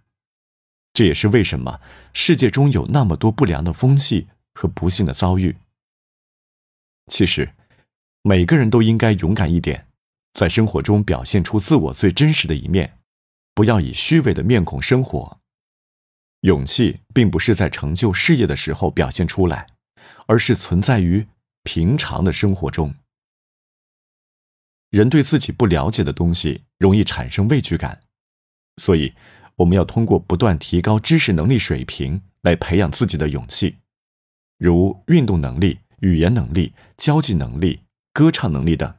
这也是为什么世界中有那么多不良的风气和不幸的遭遇。其实，每个人都应该勇敢一点，在生活中表现出自我最真实的一面，不要以虚伪的面孔生活。勇气并不是在成就事业的时候表现出来，而是存在于平常的生活中。人对自己不了解的东西容易产生畏惧感，所以我们要通过不断提高知识能力水平来培养自己的勇气，如运动能力。语言能力、交际能力、歌唱能力等。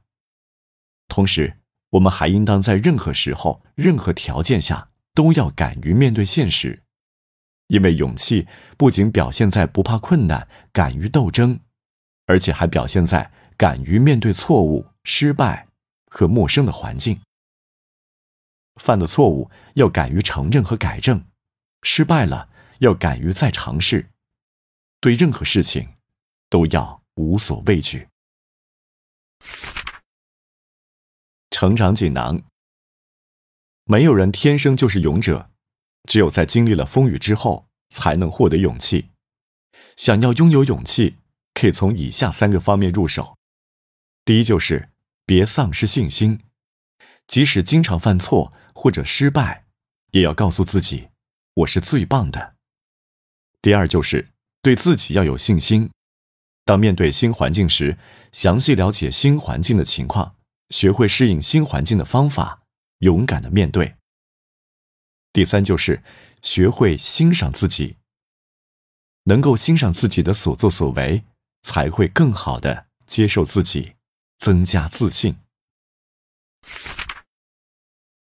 同时，我们还应当在任何时候、任何条件下都要敢于面对现实，因为勇气不仅表现在不怕困难、敢于斗争，而且还表现在敢于面对错误、失败和陌生的环境。犯的错误要敢于承认和改正，失败了要敢于再尝试。对任何事情。都要无所畏惧。成长锦囊：没有人天生就是勇者，只有在经历了风雨之后，才能获得勇气。想要拥有勇气，可以从以下三个方面入手：第一，就是别丧失信心，即使经常犯错或者失败，也要告诉自己，我是最棒的。第二，就是对自己要有信心。当面对新环境时，详细了解新环境的情况，学会适应新环境的方法，勇敢的面对。第三，就是学会欣赏自己，能够欣赏自己的所作所为，才会更好的接受自己，增加自信。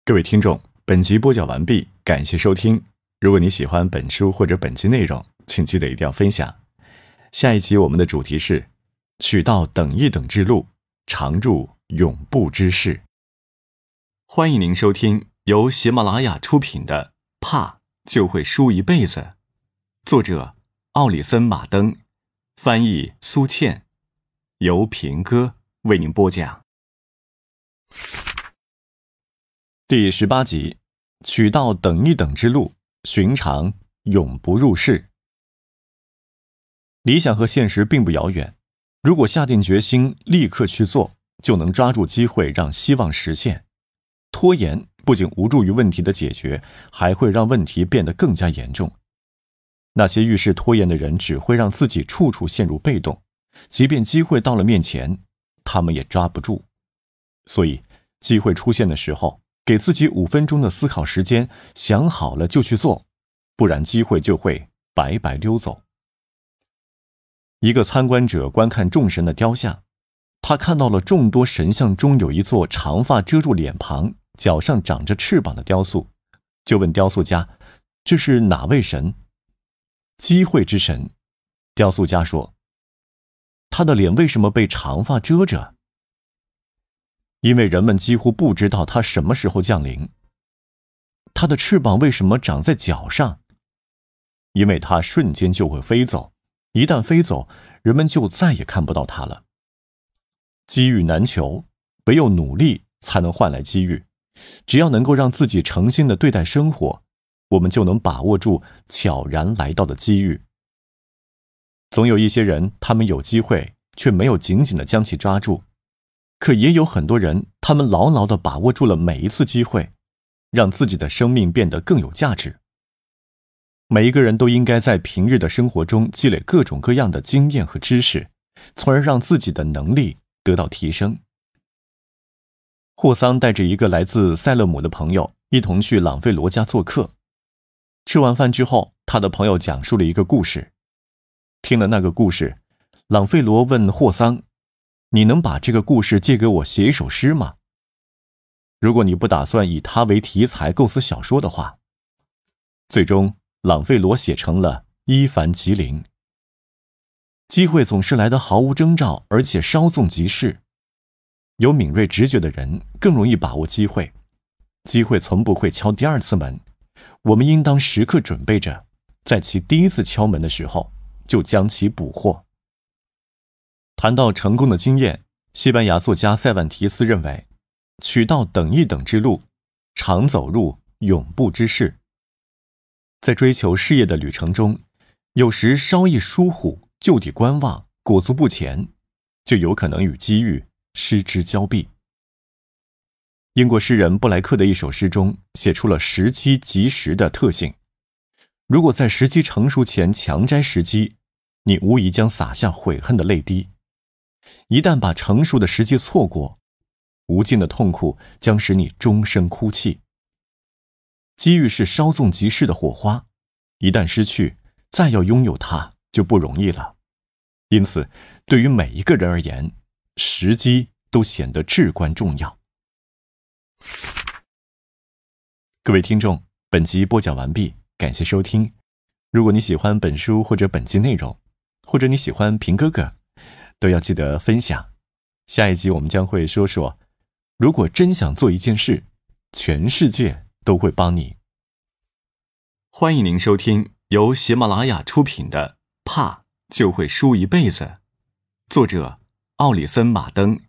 各位听众，本集播讲完毕，感谢收听。如果你喜欢本书或者本期内容，请记得一定要分享。下一集我们的主题是：取到等一等之路，常入永不知事。欢迎您收听由喜马拉雅出品的《怕就会输一辈子》，作者奥里森·马登，翻译苏倩，由平哥为您播讲。第十八集：取到等一等之路，寻常永不入世。理想和现实并不遥远，如果下定决心立刻去做，就能抓住机会让希望实现。拖延不仅无助于问题的解决，还会让问题变得更加严重。那些遇事拖延的人，只会让自己处处陷入被动，即便机会到了面前，他们也抓不住。所以，机会出现的时候，给自己五分钟的思考时间，想好了就去做，不然机会就会白白溜走。一个参观者观看众神的雕像，他看到了众多神像中有一座长发遮住脸庞、脚上长着翅膀的雕塑，就问雕塑家：“这是哪位神？”“机会之神。”雕塑家说：“他的脸为什么被长发遮着？”“因为人们几乎不知道他什么时候降临。”“他的翅膀为什么长在脚上？”“因为他瞬间就会飞走。”一旦飞走，人们就再也看不到它了。机遇难求，唯有努力才能换来机遇。只要能够让自己诚心的对待生活，我们就能把握住悄然来到的机遇。总有一些人，他们有机会却没有紧紧的将其抓住；可也有很多人，他们牢牢的把握住了每一次机会，让自己的生命变得更有价值。每一个人都应该在平日的生活中积累各种各样的经验和知识，从而让自己的能力得到提升。霍桑带着一个来自塞勒姆的朋友一同去朗费罗家做客。吃完饭之后，他的朋友讲述了一个故事。听了那个故事，朗费罗问霍桑：“你能把这个故事借给我写一首诗吗？如果你不打算以它为题材构思小说的话。”最终。朗费罗写成了《伊凡·吉林》。机会总是来得毫无征兆，而且稍纵即逝。有敏锐直觉的人更容易把握机会。机会从不会敲第二次门。我们应当时刻准备着，在其第一次敲门的时候就将其捕获。谈到成功的经验，西班牙作家塞万提斯认为：“取到等一等之路，常走入永不知事。”在追求事业的旅程中，有时稍一疏忽，就地观望，裹足不前，就有可能与机遇失之交臂。英国诗人布莱克的一首诗中写出了时机及时的特性：如果在时机成熟前强摘时机，你无疑将洒下悔恨的泪滴；一旦把成熟的时机错过，无尽的痛苦将使你终生哭泣。机遇是稍纵即逝的火花，一旦失去，再要拥有它就不容易了。因此，对于每一个人而言，时机都显得至关重要。各位听众，本集播讲完毕，感谢收听。如果你喜欢本书或者本集内容，或者你喜欢平哥哥，都要记得分享。下一集我们将会说说，如果真想做一件事，全世界。都会帮你。欢迎您收听由喜马拉雅出品的《怕就会输一辈子》，作者奥里森·马登，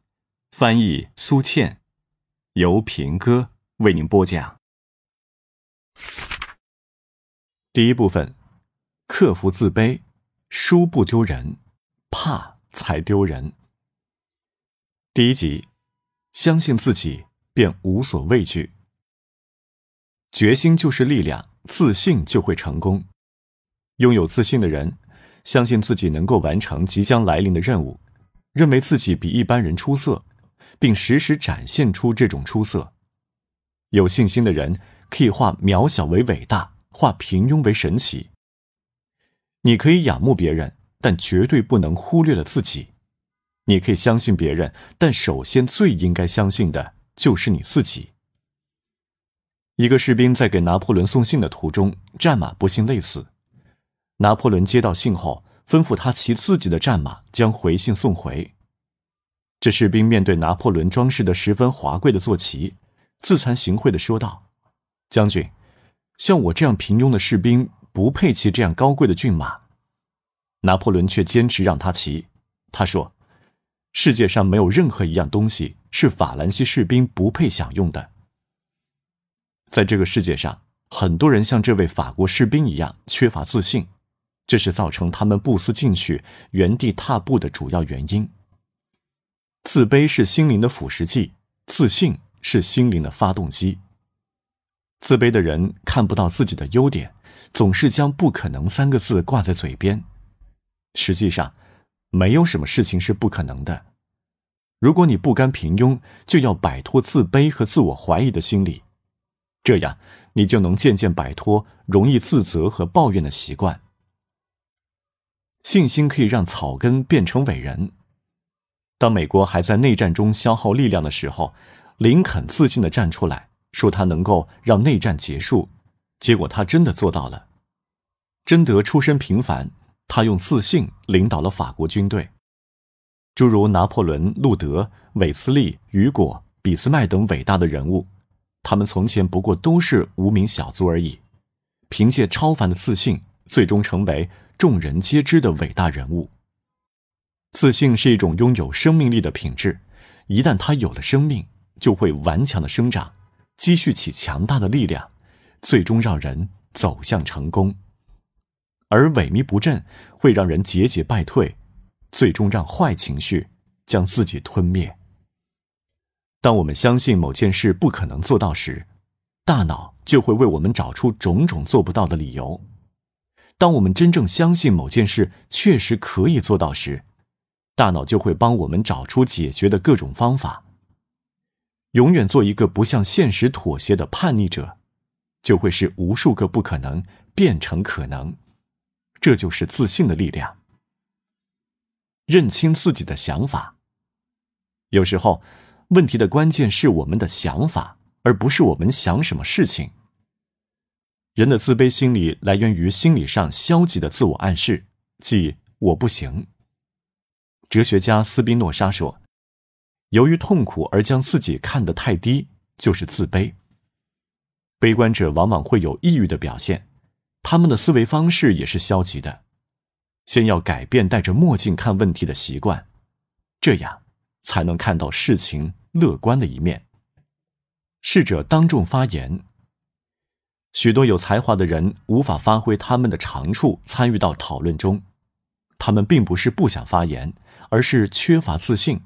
翻译苏倩，由平哥为您播讲。第一部分：克服自卑，输不丢人，怕才丢人。第一集：相信自己，便无所畏惧。决心就是力量，自信就会成功。拥有自信的人，相信自己能够完成即将来临的任务，认为自己比一般人出色，并时时展现出这种出色。有信心的人可以化渺小为伟大，化平庸为神奇。你可以仰慕别人，但绝对不能忽略了自己。你可以相信别人，但首先最应该相信的就是你自己。一个士兵在给拿破仑送信的途中，战马不幸累死。拿破仑接到信后，吩咐他骑自己的战马将回信送回。这士兵面对拿破仑装饰的十分华贵的坐骑，自惭形秽地说道：“将军，像我这样平庸的士兵不配骑这样高贵的骏马。”拿破仑却坚持让他骑。他说：“世界上没有任何一样东西是法兰西士兵不配享用的。”在这个世界上，很多人像这位法国士兵一样缺乏自信，这是造成他们不思进取、原地踏步的主要原因。自卑是心灵的腐蚀剂，自信是心灵的发动机。自卑的人看不到自己的优点，总是将“不可能”三个字挂在嘴边。实际上，没有什么事情是不可能的。如果你不甘平庸，就要摆脱自卑和自我怀疑的心理。这样，你就能渐渐摆脱容易自责和抱怨的习惯。信心可以让草根变成伟人。当美国还在内战中消耗力量的时候，林肯自信地站出来说他能够让内战结束，结果他真的做到了。贞德出身平凡，他用自信领导了法国军队。诸如拿破仑、路德、韦斯利、雨果、俾斯麦等伟大的人物。他们从前不过都是无名小卒而已，凭借超凡的自信，最终成为众人皆知的伟大人物。自信是一种拥有生命力的品质，一旦它有了生命，就会顽强地生长，积蓄起强大的力量，最终让人走向成功；而萎靡不振会让人节节败退，最终让坏情绪将自己吞灭。当我们相信某件事不可能做到时，大脑就会为我们找出种种做不到的理由；当我们真正相信某件事确实可以做到时，大脑就会帮我们找出解决的各种方法。永远做一个不向现实妥协的叛逆者，就会使无数个不可能变成可能。这就是自信的力量。认清自己的想法，有时候。问题的关键是我们的想法，而不是我们想什么事情。人的自卑心理来源于心理上消极的自我暗示，即“我不行”。哲学家斯宾诺莎说：“由于痛苦而将自己看得太低，就是自卑。”悲观者往往会有抑郁的表现，他们的思维方式也是消极的。先要改变戴着墨镜看问题的习惯，这样。才能看到事情乐观的一面。逝者当众发言，许多有才华的人无法发挥他们的长处参与到讨论中。他们并不是不想发言，而是缺乏自信。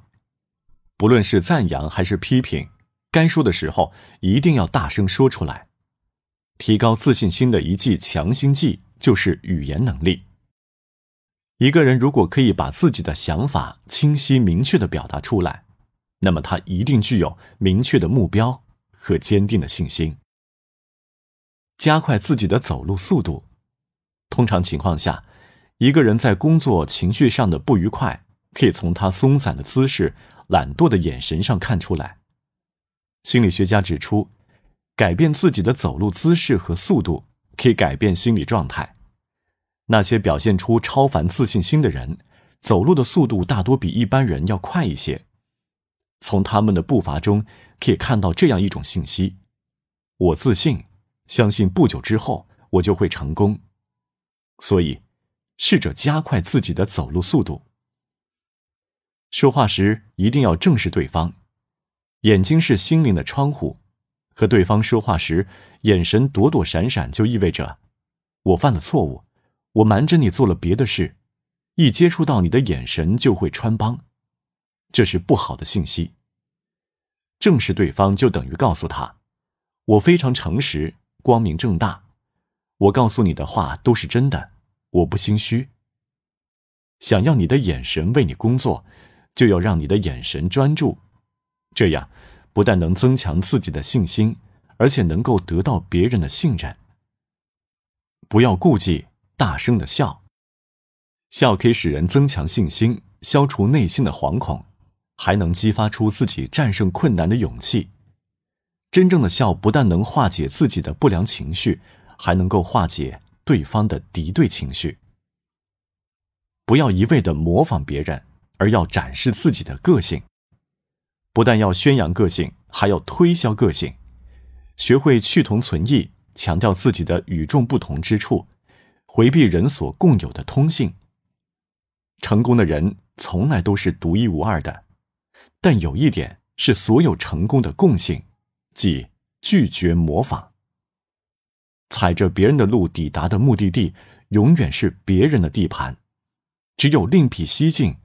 不论是赞扬还是批评，该说的时候一定要大声说出来。提高自信心的一剂强心剂就是语言能力。一个人如果可以把自己的想法清晰明确的表达出来，那么他一定具有明确的目标和坚定的信心。加快自己的走路速度。通常情况下，一个人在工作情绪上的不愉快，可以从他松散的姿势、懒惰的眼神上看出来。心理学家指出，改变自己的走路姿势和速度，可以改变心理状态。那些表现出超凡自信心的人，走路的速度大多比一般人要快一些。从他们的步伐中，可以看到这样一种信息：我自信，相信不久之后我就会成功。所以，试着加快自己的走路速度。说话时一定要正视对方，眼睛是心灵的窗户。和对方说话时，眼神躲躲闪闪，就意味着我犯了错误。我瞒着你做了别的事，一接触到你的眼神就会穿帮，这是不好的信息。正视对方就等于告诉他，我非常诚实、光明正大，我告诉你的话都是真的，我不心虚。想要你的眼神为你工作，就要让你的眼神专注，这样不但能增强自己的信心，而且能够得到别人的信任。不要顾忌。大声的笑，笑可以使人增强信心，消除内心的惶恐，还能激发出自己战胜困难的勇气。真正的笑不但能化解自己的不良情绪，还能够化解对方的敌对情绪。不要一味的模仿别人，而要展示自己的个性。不但要宣扬个性，还要推销个性。学会去同存异，强调自己的与众不同之处。回避人所共有的通性，成功的人从来都是独一无二的。但有一点是所有成功的共性，即拒绝模仿。踩着别人的路抵达的目的地，永远是别人的地盘。只有另辟蹊径，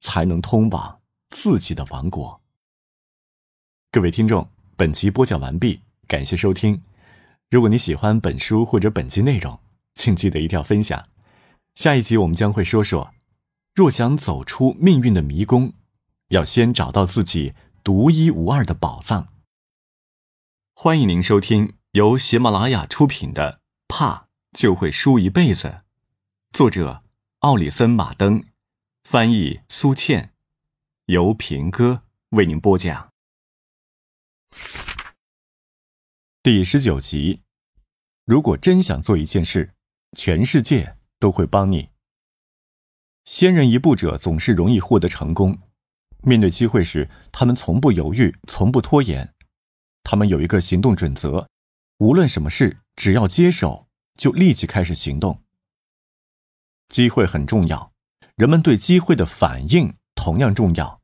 才能通往自己的王国。各位听众，本集播讲完毕，感谢收听。如果你喜欢本书或者本集内容，请记得一定要分享，下一集我们将会说说，若想走出命运的迷宫，要先找到自己独一无二的宝藏。欢迎您收听由喜马拉雅出品的《怕就会输一辈子》，作者奥里森·马登，翻译苏倩，由平哥为您播讲。第十九集，如果真想做一件事。全世界都会帮你。先人一步者总是容易获得成功。面对机会时，他们从不犹豫，从不拖延。他们有一个行动准则：无论什么事，只要接手，就立即开始行动。机会很重要，人们对机会的反应同样重要。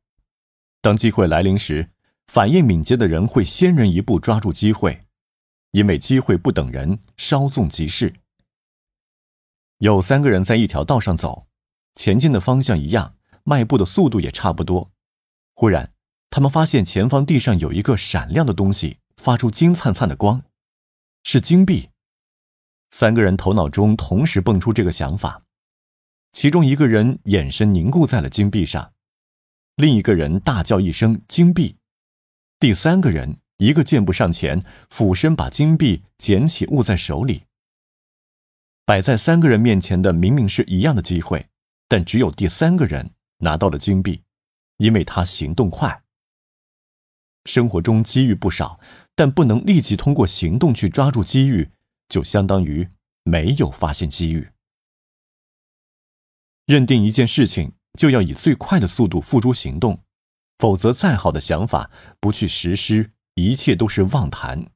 当机会来临时，反应敏捷的人会先人一步抓住机会，因为机会不等人，稍纵即逝。有三个人在一条道上走，前进的方向一样，迈步的速度也差不多。忽然，他们发现前方地上有一个闪亮的东西，发出金灿灿的光，是金币。三个人头脑中同时蹦出这个想法，其中一个人眼神凝固在了金币上，另一个人大叫一声“金币”，第三个人一个箭步上前，俯身把金币捡起，握在手里。摆在三个人面前的明明是一样的机会，但只有第三个人拿到了金币，因为他行动快。生活中机遇不少，但不能立即通过行动去抓住机遇，就相当于没有发现机遇。认定一件事情，就要以最快的速度付诸行动，否则再好的想法不去实施，一切都是妄谈。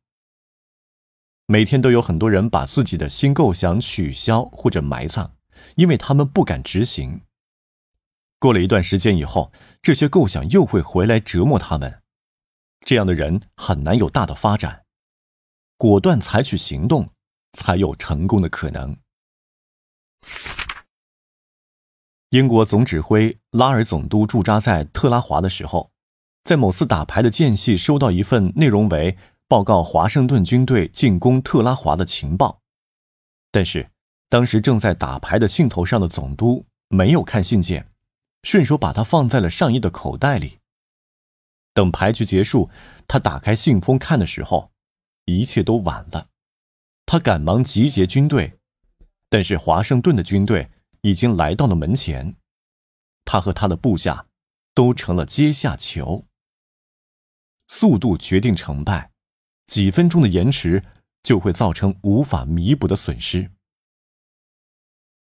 每天都有很多人把自己的新构想取消或者埋葬，因为他们不敢执行。过了一段时间以后，这些构想又会回来折磨他们。这样的人很难有大的发展，果断采取行动，才有成功的可能。英国总指挥拉尔总督驻扎在特拉华的时候，在某次打牌的间隙，收到一份内容为。报告华盛顿军队进攻特拉华的情报，但是当时正在打牌的兴头上的总督没有看信件，顺手把它放在了上衣的口袋里。等牌局结束，他打开信封看的时候，一切都晚了。他赶忙集结军队，但是华盛顿的军队已经来到了门前，他和他的部下都成了阶下囚。速度决定成败。几分钟的延迟就会造成无法弥补的损失。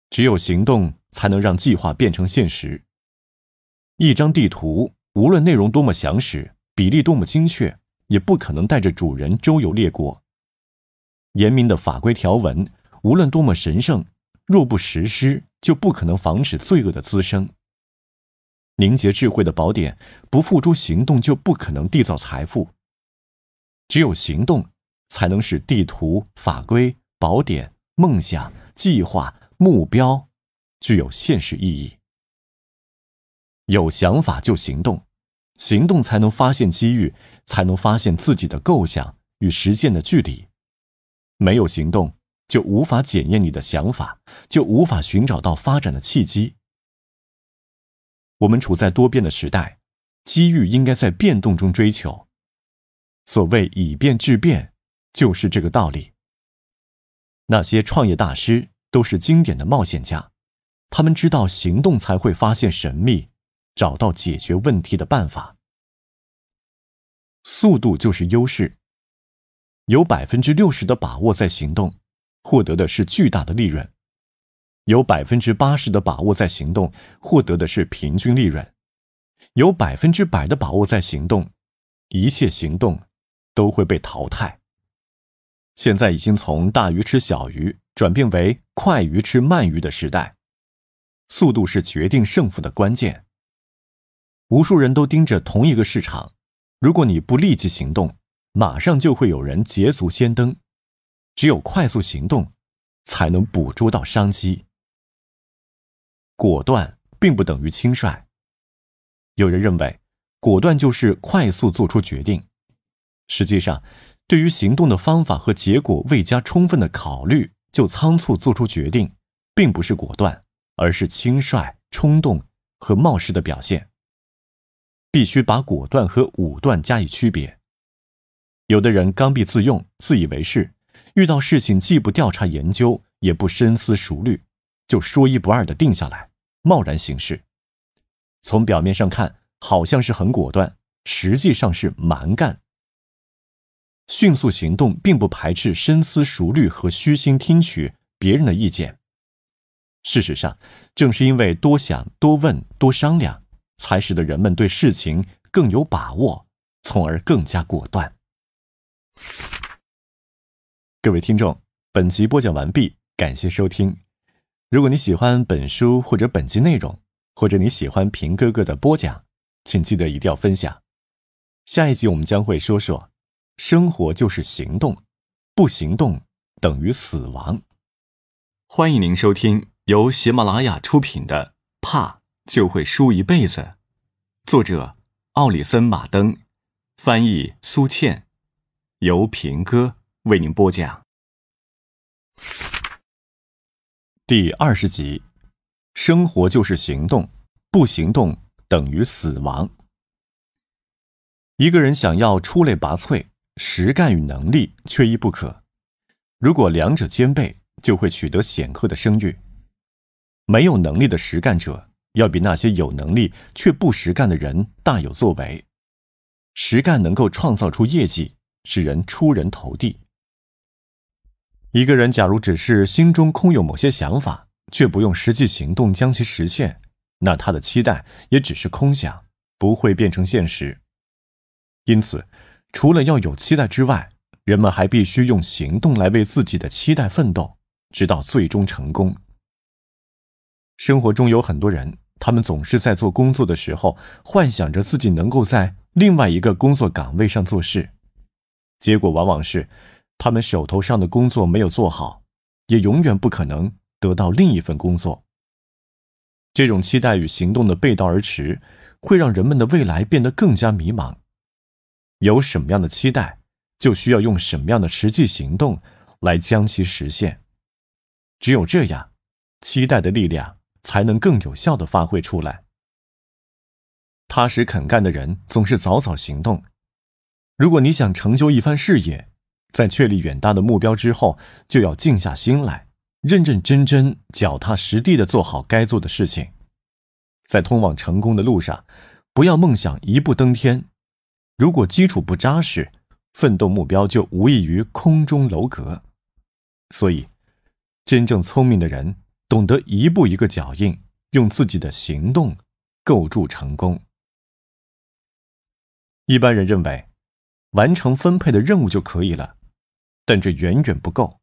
只有行动才能让计划变成现实。一张地图无论内容多么详实，比例多么精确，也不可能带着主人周游列国。严明的法规条文无论多么神圣，若不实施，就不可能防止罪恶的滋生。凝结智慧的宝典不付诸行动，就不可能缔造财富。只有行动，才能使地图、法规、宝典、梦想、计划、目标具有现实意义。有想法就行动，行动才能发现机遇，才能发现自己的构想与实现的距离。没有行动，就无法检验你的想法，就无法寻找到发展的契机。我们处在多变的时代，机遇应该在变动中追求。所谓以变制变，就是这个道理。那些创业大师都是经典的冒险家，他们知道行动才会发现神秘，找到解决问题的办法。速度就是优势。有百分之六十的把握在行动，获得的是巨大的利润；有百分之八十的把握在行动，获得的是平均利润；有百分之百的把握在行动，一切行动。都会被淘汰。现在已经从大鱼吃小鱼转变为快鱼吃慢鱼的时代，速度是决定胜负的关键。无数人都盯着同一个市场，如果你不立即行动，马上就会有人捷足先登。只有快速行动，才能捕捉到商机。果断并不等于轻率。有人认为，果断就是快速做出决定。实际上，对于行动的方法和结果未加充分的考虑就仓促做出决定，并不是果断，而是轻率、冲动和冒失的表现。必须把果断和武断加以区别。有的人刚愎自用、自以为是，遇到事情既不调查研究，也不深思熟虑，就说一不二的定下来，贸然行事。从表面上看，好像是很果断，实际上是蛮干。迅速行动并不排斥深思熟虑和虚心听取别人的意见。事实上，正是因为多想、多问、多商量，才使得人们对事情更有把握，从而更加果断。各位听众，本集播讲完毕，感谢收听。如果你喜欢本书或者本集内容，或者你喜欢平哥哥的播讲，请记得一定要分享。下一集我们将会说说。生活就是行动，不行动等于死亡。欢迎您收听由喜马拉雅出品的《怕就会输一辈子》，作者奥里森·马登，翻译苏倩，由平哥为您播讲。第二十集：生活就是行动，不行动等于死亡。一个人想要出类拔萃。实干与能力缺一不可。如果两者兼备，就会取得显赫的声誉。没有能力的实干者，要比那些有能力却不实干的人大有作为。实干能够创造出业绩，使人出人头地。一个人假如只是心中空有某些想法，却不用实际行动将其实现，那他的期待也只是空想，不会变成现实。因此。除了要有期待之外，人们还必须用行动来为自己的期待奋斗，直到最终成功。生活中有很多人，他们总是在做工作的时候，幻想着自己能够在另外一个工作岗位上做事，结果往往是，他们手头上的工作没有做好，也永远不可能得到另一份工作。这种期待与行动的背道而驰，会让人们的未来变得更加迷茫。有什么样的期待，就需要用什么样的实际行动来将其实现。只有这样，期待的力量才能更有效的发挥出来。踏实肯干的人总是早早行动。如果你想成就一番事业，在确立远大的目标之后，就要静下心来，认认真真、脚踏实地的做好该做的事情。在通往成功的路上，不要梦想一步登天。如果基础不扎实，奋斗目标就无异于空中楼阁。所以，真正聪明的人懂得一步一个脚印，用自己的行动构筑成功。一般人认为，完成分配的任务就可以了，但这远远不够。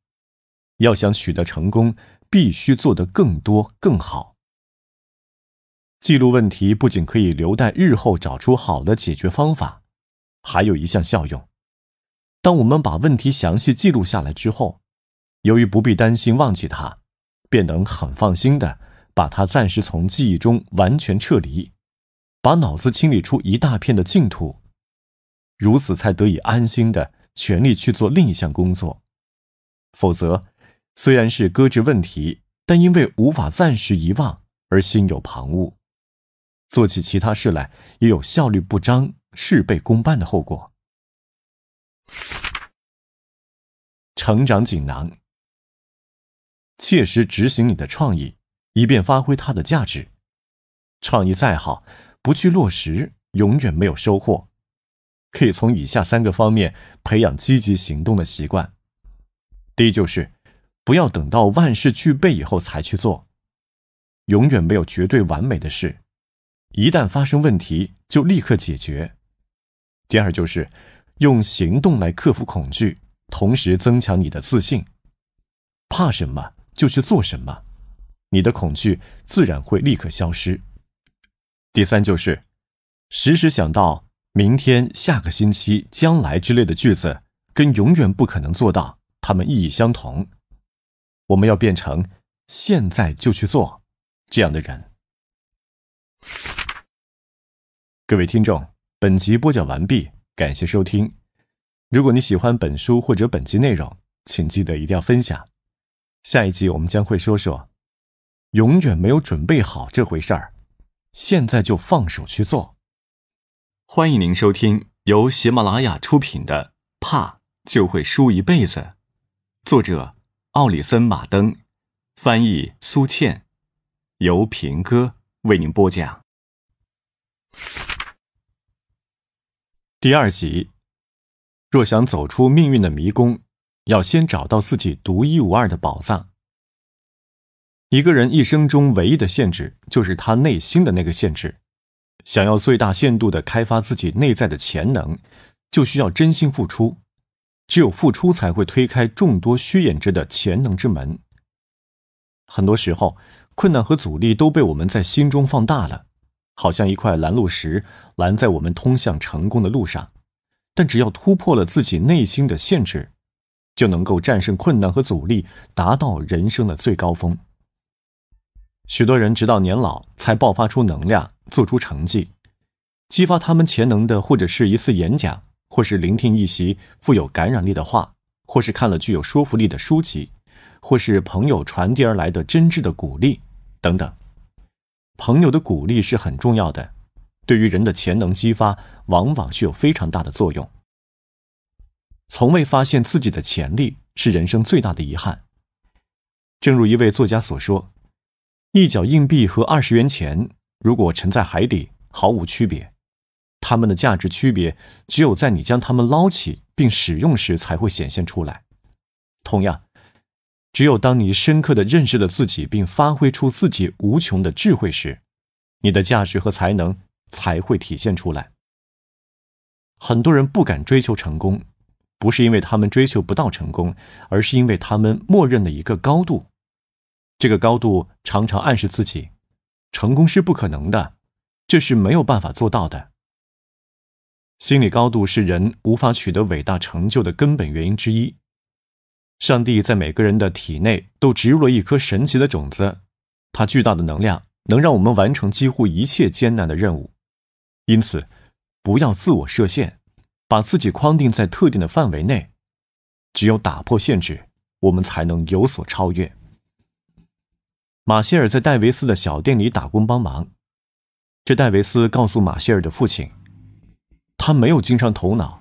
要想取得成功，必须做得更多更好。记录问题不仅可以留待日后找出好的解决方法。还有一项效用，当我们把问题详细记录下来之后，由于不必担心忘记它，便能很放心的把它暂时从记忆中完全撤离，把脑子清理出一大片的净土，如此才得以安心的全力去做另一项工作。否则，虽然是搁置问题，但因为无法暂时遗忘而心有旁骛，做起其他事来也有效率不彰。事倍功半的后果。成长锦囊：切实执行你的创意，以便发挥它的价值。创意再好，不去落实，永远没有收获。可以从以下三个方面培养积极行动的习惯：第一，就是不要等到万事俱备以后才去做，永远没有绝对完美的事。一旦发生问题，就立刻解决。第二就是，用行动来克服恐惧，同时增强你的自信。怕什么就去做什么，你的恐惧自然会立刻消失。第三就是，时时想到明天、下个星期、将来之类的句子，跟永远不可能做到，它们意义相同。我们要变成现在就去做这样的人。各位听众。本集播讲完毕，感谢收听。如果你喜欢本书或者本集内容，请记得一定要分享。下一集我们将会说说“永远没有准备好这回事儿”，现在就放手去做。欢迎您收听由喜马拉雅出品的《怕就会输一辈子》，作者奥里森·马登，翻译苏倩，由平哥为您播讲。第二集，若想走出命运的迷宫，要先找到自己独一无二的宝藏。一个人一生中唯一的限制，就是他内心的那个限制。想要最大限度地开发自己内在的潜能，就需要真心付出。只有付出，才会推开众多虚掩着的潜能之门。很多时候，困难和阻力都被我们在心中放大了。好像一块拦路石，拦在我们通向成功的路上。但只要突破了自己内心的限制，就能够战胜困难和阻力，达到人生的最高峰。许多人直到年老才爆发出能量，做出成绩。激发他们潜能的，或者是一次演讲，或是聆听一席富有感染力的话，或是看了具有说服力的书籍，或是朋友传递而来的真挚的鼓励，等等。朋友的鼓励是很重要的，对于人的潜能激发，往往具有非常大的作用。从未发现自己的潜力，是人生最大的遗憾。正如一位作家所说：“一角硬币和二十元钱，如果沉在海底，毫无区别；它们的价值区别，只有在你将它们捞起并使用时才会显现出来。”同样。只有当你深刻地认识了自己，并发挥出自己无穷的智慧时，你的价值和才能才会体现出来。很多人不敢追求成功，不是因为他们追求不到成功，而是因为他们默认了一个高度。这个高度常常暗示自己，成功是不可能的，这是没有办法做到的。心理高度是人无法取得伟大成就的根本原因之一。上帝在每个人的体内都植入了一颗神奇的种子，它巨大的能量能让我们完成几乎一切艰难的任务。因此，不要自我设限，把自己框定在特定的范围内。只有打破限制，我们才能有所超越。马歇尔在戴维斯的小店里打工帮忙，这戴维斯告诉马歇尔的父亲，他没有经商头脑，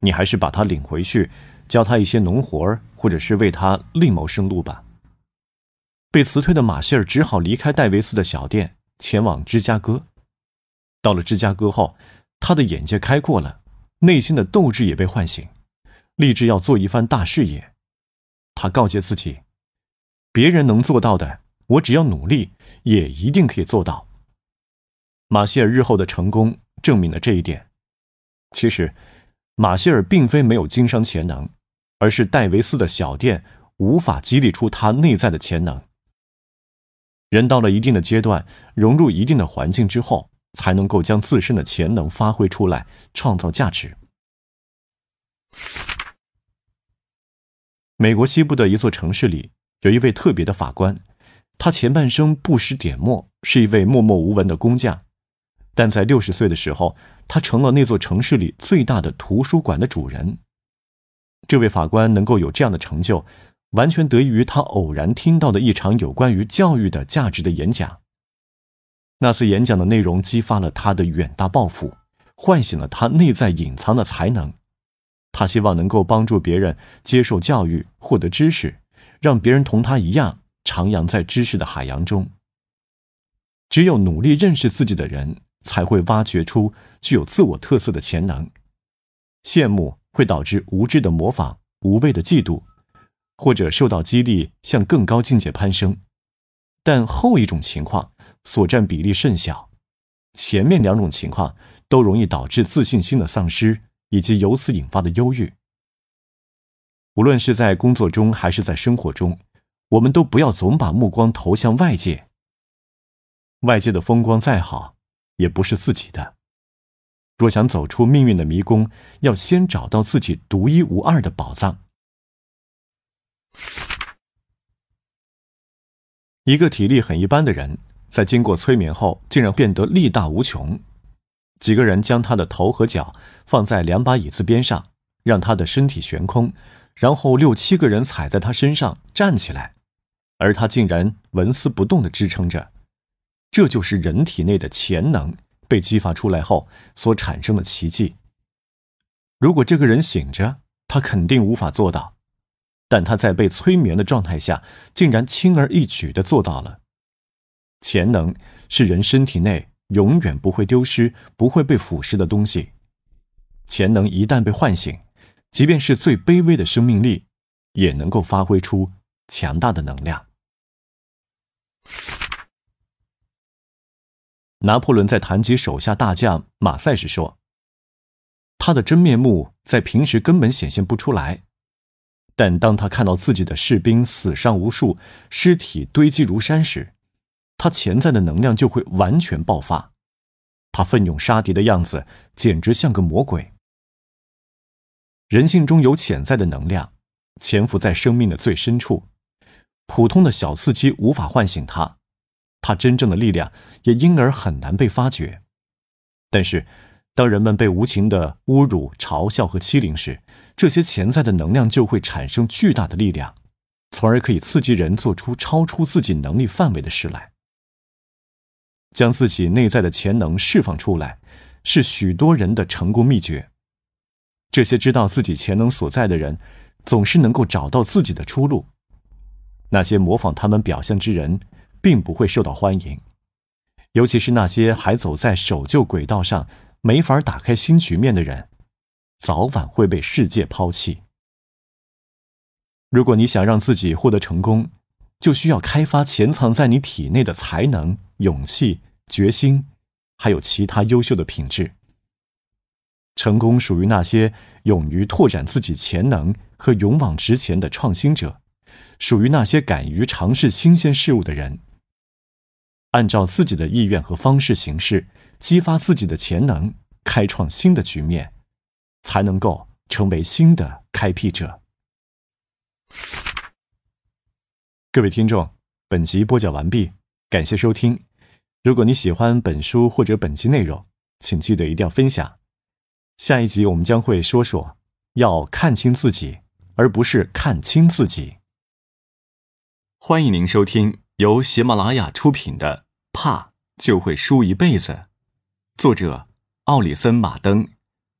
你还是把他领回去。教他一些农活儿，或者是为他另谋生路吧。被辞退的马歇尔只好离开戴维斯的小店，前往芝加哥。到了芝加哥后，他的眼界开阔了，内心的斗志也被唤醒，立志要做一番大事业。他告诫自己：“别人能做到的，我只要努力，也一定可以做到。”马歇尔日后的成功证明了这一点。其实，马歇尔并非没有经商潜能。而是戴维斯的小店无法激励出他内在的潜能。人到了一定的阶段，融入一定的环境之后，才能够将自身的潜能发挥出来，创造价值。美国西部的一座城市里，有一位特别的法官，他前半生不识点墨，是一位默默无闻的工匠，但在六十岁的时候，他成了那座城市里最大的图书馆的主人。这位法官能够有这样的成就，完全得益于他偶然听到的一场有关于教育的价值的演讲。那次演讲的内容激发了他的远大抱负，唤醒了他内在隐藏的才能。他希望能够帮助别人接受教育，获得知识，让别人同他一样徜徉在知识的海洋中。只有努力认识自己的人，才会挖掘出具有自我特色的潜能。羡慕。会导致无知的模仿、无谓的嫉妒，或者受到激励向更高境界攀升。但后一种情况所占比例甚小，前面两种情况都容易导致自信心的丧失以及由此引发的忧郁。无论是在工作中还是在生活中，我们都不要总把目光投向外界。外界的风光再好，也不是自己的。若想走出命运的迷宫，要先找到自己独一无二的宝藏。一个体力很一般的人，在经过催眠后，竟然变得力大无穷。几个人将他的头和脚放在两把椅子边上，让他的身体悬空，然后六七个人踩在他身上站起来，而他竟然纹丝不动的支撑着。这就是人体内的潜能。被激发出来后所产生的奇迹。如果这个人醒着，他肯定无法做到；但他在被催眠的状态下，竟然轻而易举地做到了。潜能是人身体内永远不会丢失、不会被腐蚀的东西。潜能一旦被唤醒，即便是最卑微的生命力，也能够发挥出强大的能量。拿破仑在谈及手下大将马赛时说：“他的真面目在平时根本显现不出来，但当他看到自己的士兵死伤无数，尸体堆积如山时，他潜在的能量就会完全爆发。他奋勇杀敌的样子简直像个魔鬼。人性中有潜在的能量，潜伏在生命的最深处，普通的小刺激无法唤醒他。”他真正的力量也因而很难被发掘。但是，当人们被无情的侮辱、嘲笑和欺凌时，这些潜在的能量就会产生巨大的力量，从而可以刺激人做出超出自己能力范围的事来。将自己内在的潜能释放出来，是许多人的成功秘诀。这些知道自己潜能所在的人，总是能够找到自己的出路。那些模仿他们表象之人。并不会受到欢迎，尤其是那些还走在守旧轨道上、没法打开新局面的人，早晚会被世界抛弃。如果你想让自己获得成功，就需要开发潜藏在你体内的才能、勇气、决心，还有其他优秀的品质。成功属于那些勇于拓展自己潜能和勇往直前的创新者，属于那些敢于尝试新鲜事物的人。按照自己的意愿和方式行事，激发自己的潜能，开创新的局面，才能够成为新的开辟者。各位听众，本集播讲完毕，感谢收听。如果你喜欢本书或者本集内容，请记得一定要分享。下一集我们将会说说要看清自己，而不是看清自己。欢迎您收听。由喜马拉雅出品的《怕就会输一辈子》，作者奥里森·马登，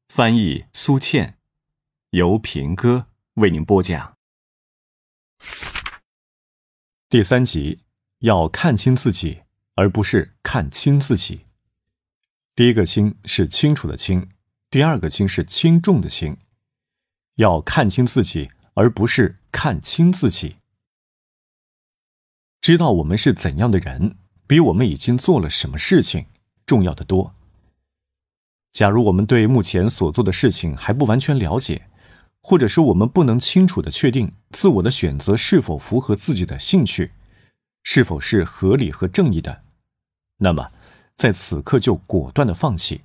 翻译苏倩，由平哥为您播讲。第三集要看清自己，而不是看清自己。第一个“清”是清楚的“清”，第二个“清”是轻重的“轻”。要看清自己，而不是看清自己。知道我们是怎样的人，比我们已经做了什么事情重要的多。假如我们对目前所做的事情还不完全了解，或者说我们不能清楚的确定自我的选择是否符合自己的兴趣，是否是合理和正义的，那么在此刻就果断的放弃。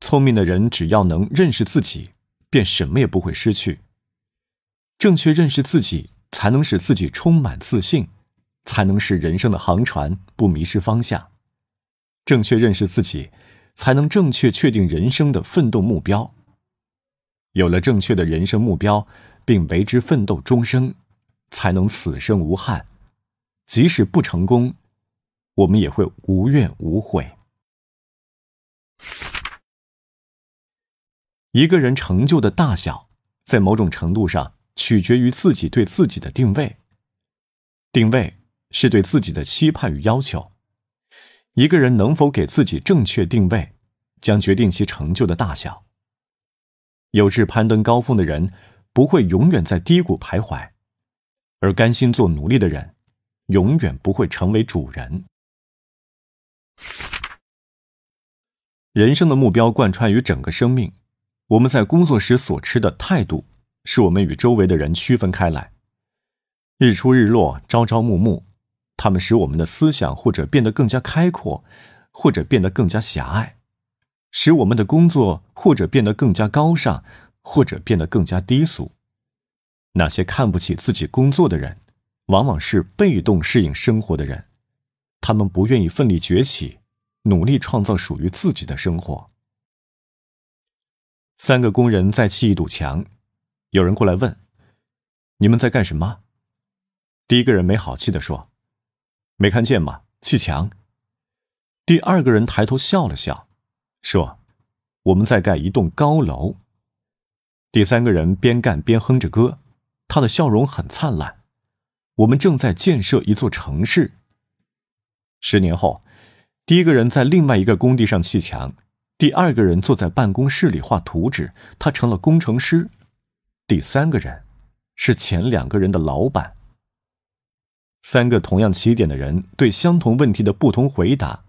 聪明的人只要能认识自己，便什么也不会失去。正确认识自己。才能使自己充满自信，才能使人生的航船不迷失方向。正确认识自己，才能正确确定人生的奋斗目标。有了正确的人生目标，并为之奋斗终生，才能死生无憾。即使不成功，我们也会无怨无悔。一个人成就的大小，在某种程度上。取决于自己对自己的定位，定位是对自己的期盼与要求。一个人能否给自己正确定位，将决定其成就的大小。有志攀登高峰的人，不会永远在低谷徘徊；而甘心做奴隶的人，永远不会成为主人。人生的目标贯穿于整个生命，我们在工作时所持的态度。是我们与周围的人区分开来。日出日落，朝朝暮暮，他们使我们的思想或者变得更加开阔，或者变得更加狭隘；使我们的工作或者变得更加高尚，或者变得更加低俗。那些看不起自己工作的人，往往是被动适应生活的人。他们不愿意奋力崛起，努力创造属于自己的生活。三个工人在砌一堵墙。有人过来问：“你们在干什么？”第一个人没好气地说：“没看见吗？砌墙。”第二个人抬头笑了笑，说：“我们在盖一栋高楼。”第三个人边干边哼着歌，他的笑容很灿烂：“我们正在建设一座城市。”十年后，第一个人在另外一个工地上砌墙，第二个人坐在办公室里画图纸，他成了工程师。第三个人是前两个人的老板。三个同样起点的人对相同问题的不同回答，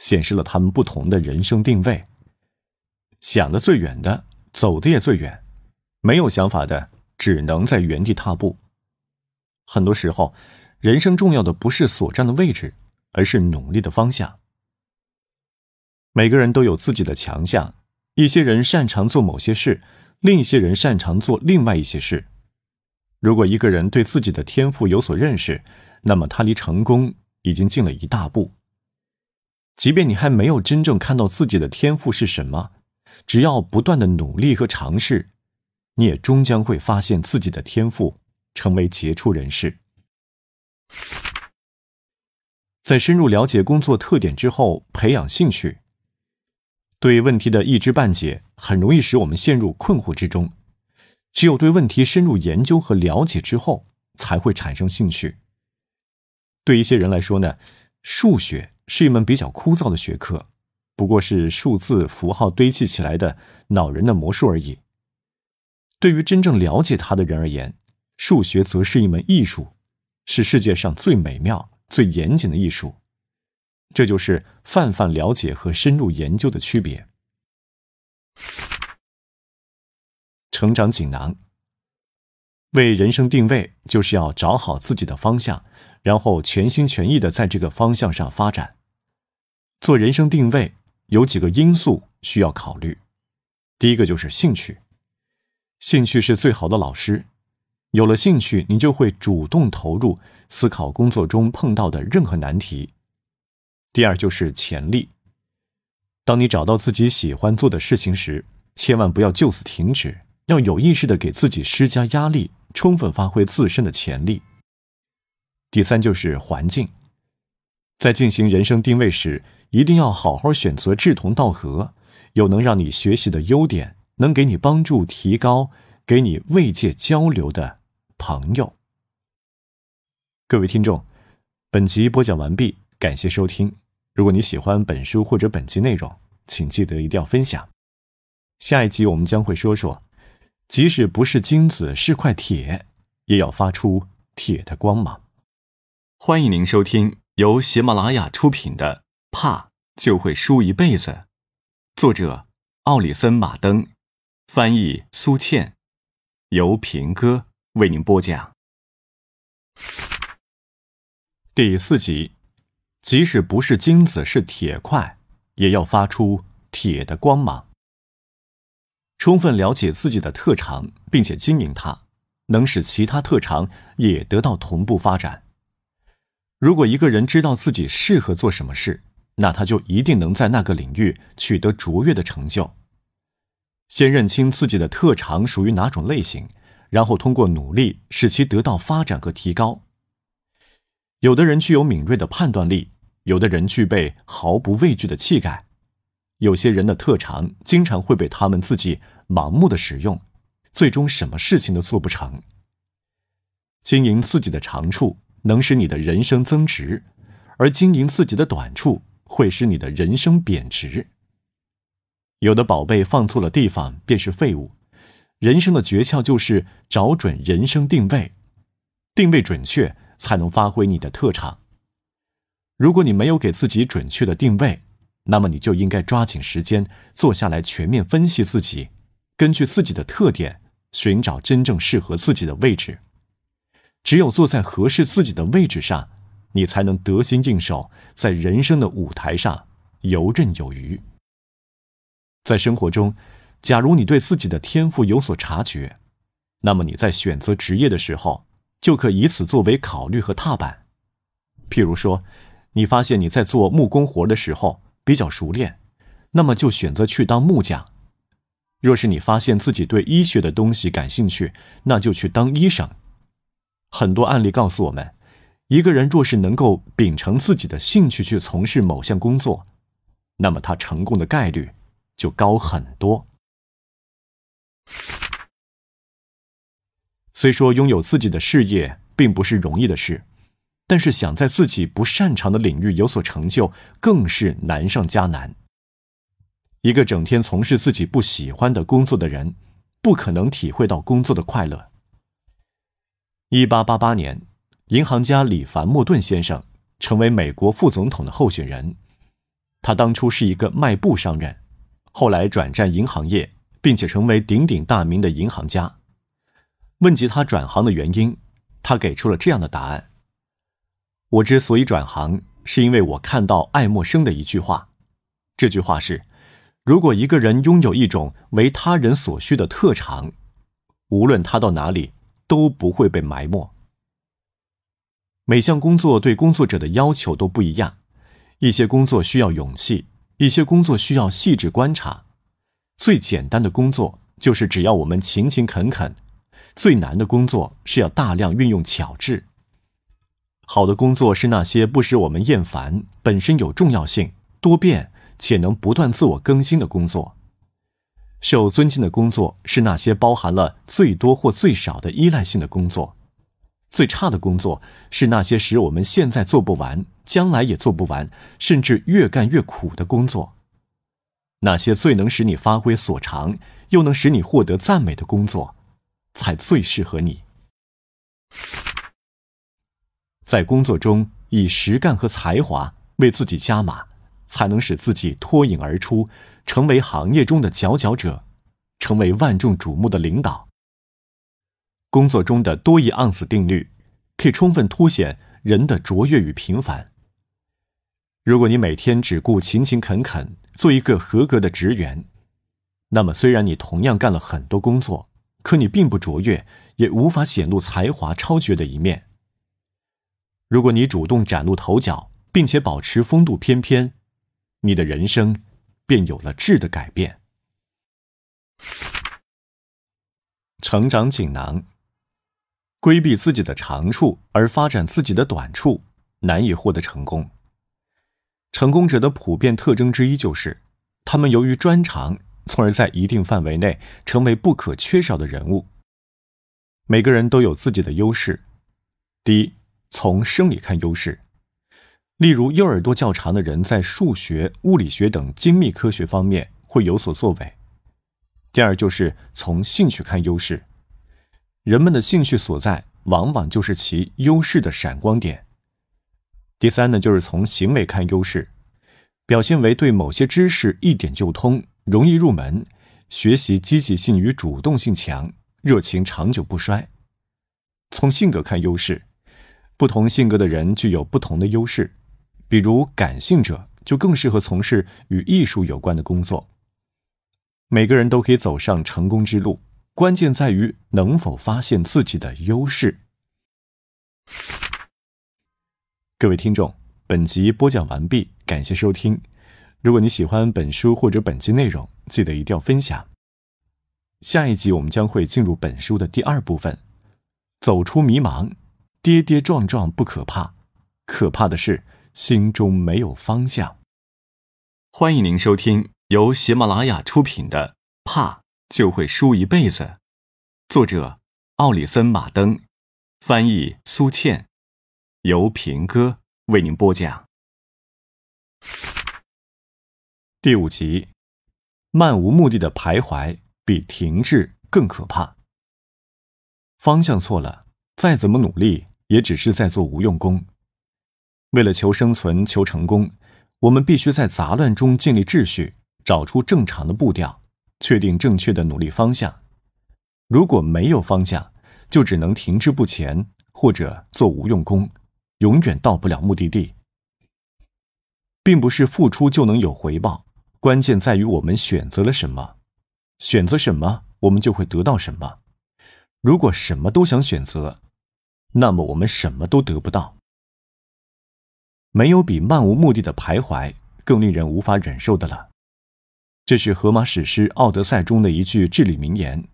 显示了他们不同的人生定位。想的最远的，走的也最远；没有想法的，只能在原地踏步。很多时候，人生重要的不是所站的位置，而是努力的方向。每个人都有自己的强项，一些人擅长做某些事。另一些人擅长做另外一些事。如果一个人对自己的天赋有所认识，那么他离成功已经近了一大步。即便你还没有真正看到自己的天赋是什么，只要不断的努力和尝试，你也终将会发现自己的天赋，成为杰出人士。在深入了解工作特点之后，培养兴趣。对问题的一知半解，很容易使我们陷入困惑之中。只有对问题深入研究和了解之后，才会产生兴趣。对一些人来说呢，数学是一门比较枯燥的学科，不过是数字符号堆砌起来的恼人的魔术而已。对于真正了解它的人而言，数学则是一门艺术，是世界上最美妙、最严谨的艺术。这就是泛泛了解和深入研究的区别。成长锦囊。为人生定位，就是要找好自己的方向，然后全心全意的在这个方向上发展。做人生定位有几个因素需要考虑，第一个就是兴趣，兴趣是最好的老师，有了兴趣，你就会主动投入思考工作中碰到的任何难题。第二就是潜力。当你找到自己喜欢做的事情时，千万不要就此停止，要有意识的给自己施加压力，充分发挥自身的潜力。第三就是环境，在进行人生定位时，一定要好好选择志同道合、有能让你学习的优点、能给你帮助、提高、给你慰藉、交流的朋友。各位听众，本集播讲完毕，感谢收听。如果你喜欢本书或者本期内容，请记得一定要分享。下一集我们将会说说，即使不是金子，是块铁，也要发出铁的光芒。欢迎您收听由喜马拉雅出品的《怕就会输一辈子》，作者奥里森·马登，翻译苏倩，由平哥为您播讲。第四集。即使不是金子，是铁块，也要发出铁的光芒。充分了解自己的特长，并且经营它，能使其他特长也得到同步发展。如果一个人知道自己适合做什么事，那他就一定能在那个领域取得卓越的成就。先认清自己的特长属于哪种类型，然后通过努力使其得到发展和提高。有的人具有敏锐的判断力。有的人具备毫不畏惧的气概，有些人的特长经常会被他们自己盲目的使用，最终什么事情都做不成。经营自己的长处能使你的人生增值，而经营自己的短处会使你的人生贬值。有的宝贝放错了地方便是废物。人生的诀窍就是找准人生定位，定位准确才能发挥你的特长。如果你没有给自己准确的定位，那么你就应该抓紧时间坐下来全面分析自己，根据自己的特点寻找真正适合自己的位置。只有坐在合适自己的位置上，你才能得心应手，在人生的舞台上游刃有余。在生活中，假如你对自己的天赋有所察觉，那么你在选择职业的时候，就可以此作为考虑和踏板。譬如说，你发现你在做木工活的时候比较熟练，那么就选择去当木匠。若是你发现自己对医学的东西感兴趣，那就去当医生。很多案例告诉我们，一个人若是能够秉承自己的兴趣去从事某项工作，那么他成功的概率就高很多。虽说拥有自己的事业并不是容易的事。但是，想在自己不擅长的领域有所成就，更是难上加难。一个整天从事自己不喜欢的工作的人，不可能体会到工作的快乐。一八八八年，银行家李凡莫顿先生成为美国副总统的候选人。他当初是一个卖布商人，后来转战银行业，并且成为鼎鼎大名的银行家。问及他转行的原因，他给出了这样的答案。我之所以转行，是因为我看到爱默生的一句话。这句话是：如果一个人拥有一种为他人所需的特长，无论他到哪里都不会被埋没。每项工作对工作者的要求都不一样，一些工作需要勇气，一些工作需要细致观察。最简单的工作就是只要我们勤勤恳恳；最难的工作是要大量运用巧智。好的工作是那些不使我们厌烦、本身有重要性、多变且能不断自我更新的工作；受尊敬的工作是那些包含了最多或最少的依赖性的工作；最差的工作是那些使我们现在做不完、将来也做不完，甚至越干越苦的工作。那些最能使你发挥所长，又能使你获得赞美的工作，才最适合你。在工作中以实干和才华为自己加码，才能使自己脱颖而出，成为行业中的佼佼者，成为万众瞩目的领导。工作中的多一盎司定律，可以充分凸显人的卓越与平凡。如果你每天只顾勤勤恳恳做一个合格的职员，那么虽然你同样干了很多工作，可你并不卓越，也无法显露才华超绝的一面。如果你主动崭露头角，并且保持风度翩翩，你的人生便有了质的改变。成长锦囊：规避自己的长处，而发展自己的短处，难以获得成功。成功者的普遍特征之一就是，他们由于专长，从而在一定范围内成为不可缺少的人物。每个人都有自己的优势。第一。从生理看优势，例如右耳朵较长的人在数学、物理学等精密科学方面会有所作为。第二就是从兴趣看优势，人们的兴趣所在往往就是其优势的闪光点。第三呢就是从行为看优势，表现为对某些知识一点就通，容易入门，学习积极性与主动性强，热情长久不衰。从性格看优势。不同性格的人具有不同的优势，比如感性者就更适合从事与艺术有关的工作。每个人都可以走上成功之路，关键在于能否发现自己的优势。各位听众，本集播讲完毕，感谢收听。如果你喜欢本书或者本集内容，记得一定要分享。下一集我们将会进入本书的第二部分，走出迷茫。跌跌撞撞不可怕，可怕的是心中没有方向。欢迎您收听由喜马拉雅出品的《怕就会输一辈子》，作者奥里森·马登，翻译苏倩，由平哥为您播讲。第五集：漫无目的的徘徊比停滞更可怕。方向错了，再怎么努力。也只是在做无用功。为了求生存、求成功，我们必须在杂乱中建立秩序，找出正常的步调，确定正确的努力方向。如果没有方向，就只能停滞不前，或者做无用功，永远到不了目的地。并不是付出就能有回报，关键在于我们选择了什么。选择什么，我们就会得到什么。如果什么都想选择，那么我们什么都得不到。没有比漫无目的的徘徊更令人无法忍受的了。这是《荷马史诗》《奥德赛》中的一句至理名言：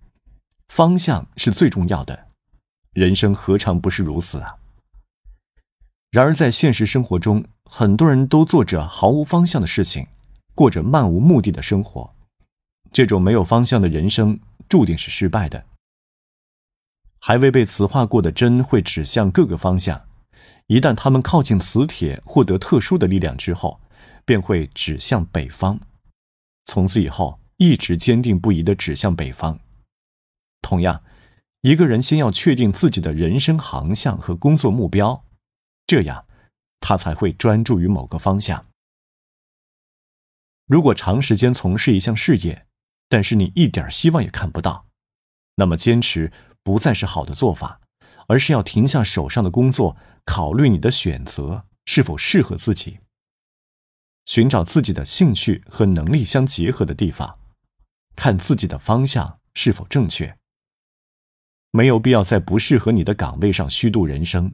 方向是最重要的。人生何尝不是如此啊？然而在现实生活中，很多人都做着毫无方向的事情，过着漫无目的的生活。这种没有方向的人生，注定是失败的。还未被磁化过的针会指向各个方向，一旦它们靠近磁铁，获得特殊的力量之后，便会指向北方。从此以后，一直坚定不移地指向北方。同样，一个人先要确定自己的人生航向和工作目标，这样他才会专注于某个方向。如果长时间从事一项事业，但是你一点希望也看不到，那么坚持。不再是好的做法，而是要停下手上的工作，考虑你的选择是否适合自己，寻找自己的兴趣和能力相结合的地方，看自己的方向是否正确。没有必要在不适合你的岗位上虚度人生，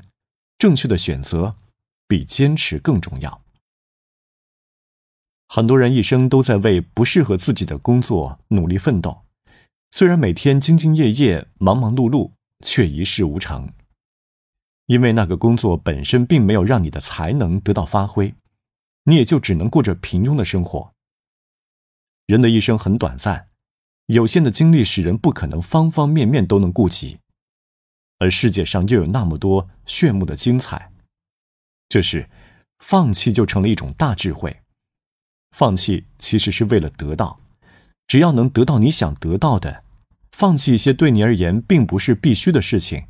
正确的选择比坚持更重要。很多人一生都在为不适合自己的工作努力奋斗。虽然每天兢兢业业、忙忙碌碌，却一事无成，因为那个工作本身并没有让你的才能得到发挥，你也就只能过着平庸的生活。人的一生很短暂，有限的精力使人不可能方方面面都能顾及，而世界上又有那么多炫目的精彩，这时，放弃就成了一种大智慧。放弃其实是为了得到。只要能得到你想得到的，放弃一些对你而言并不是必须的事情，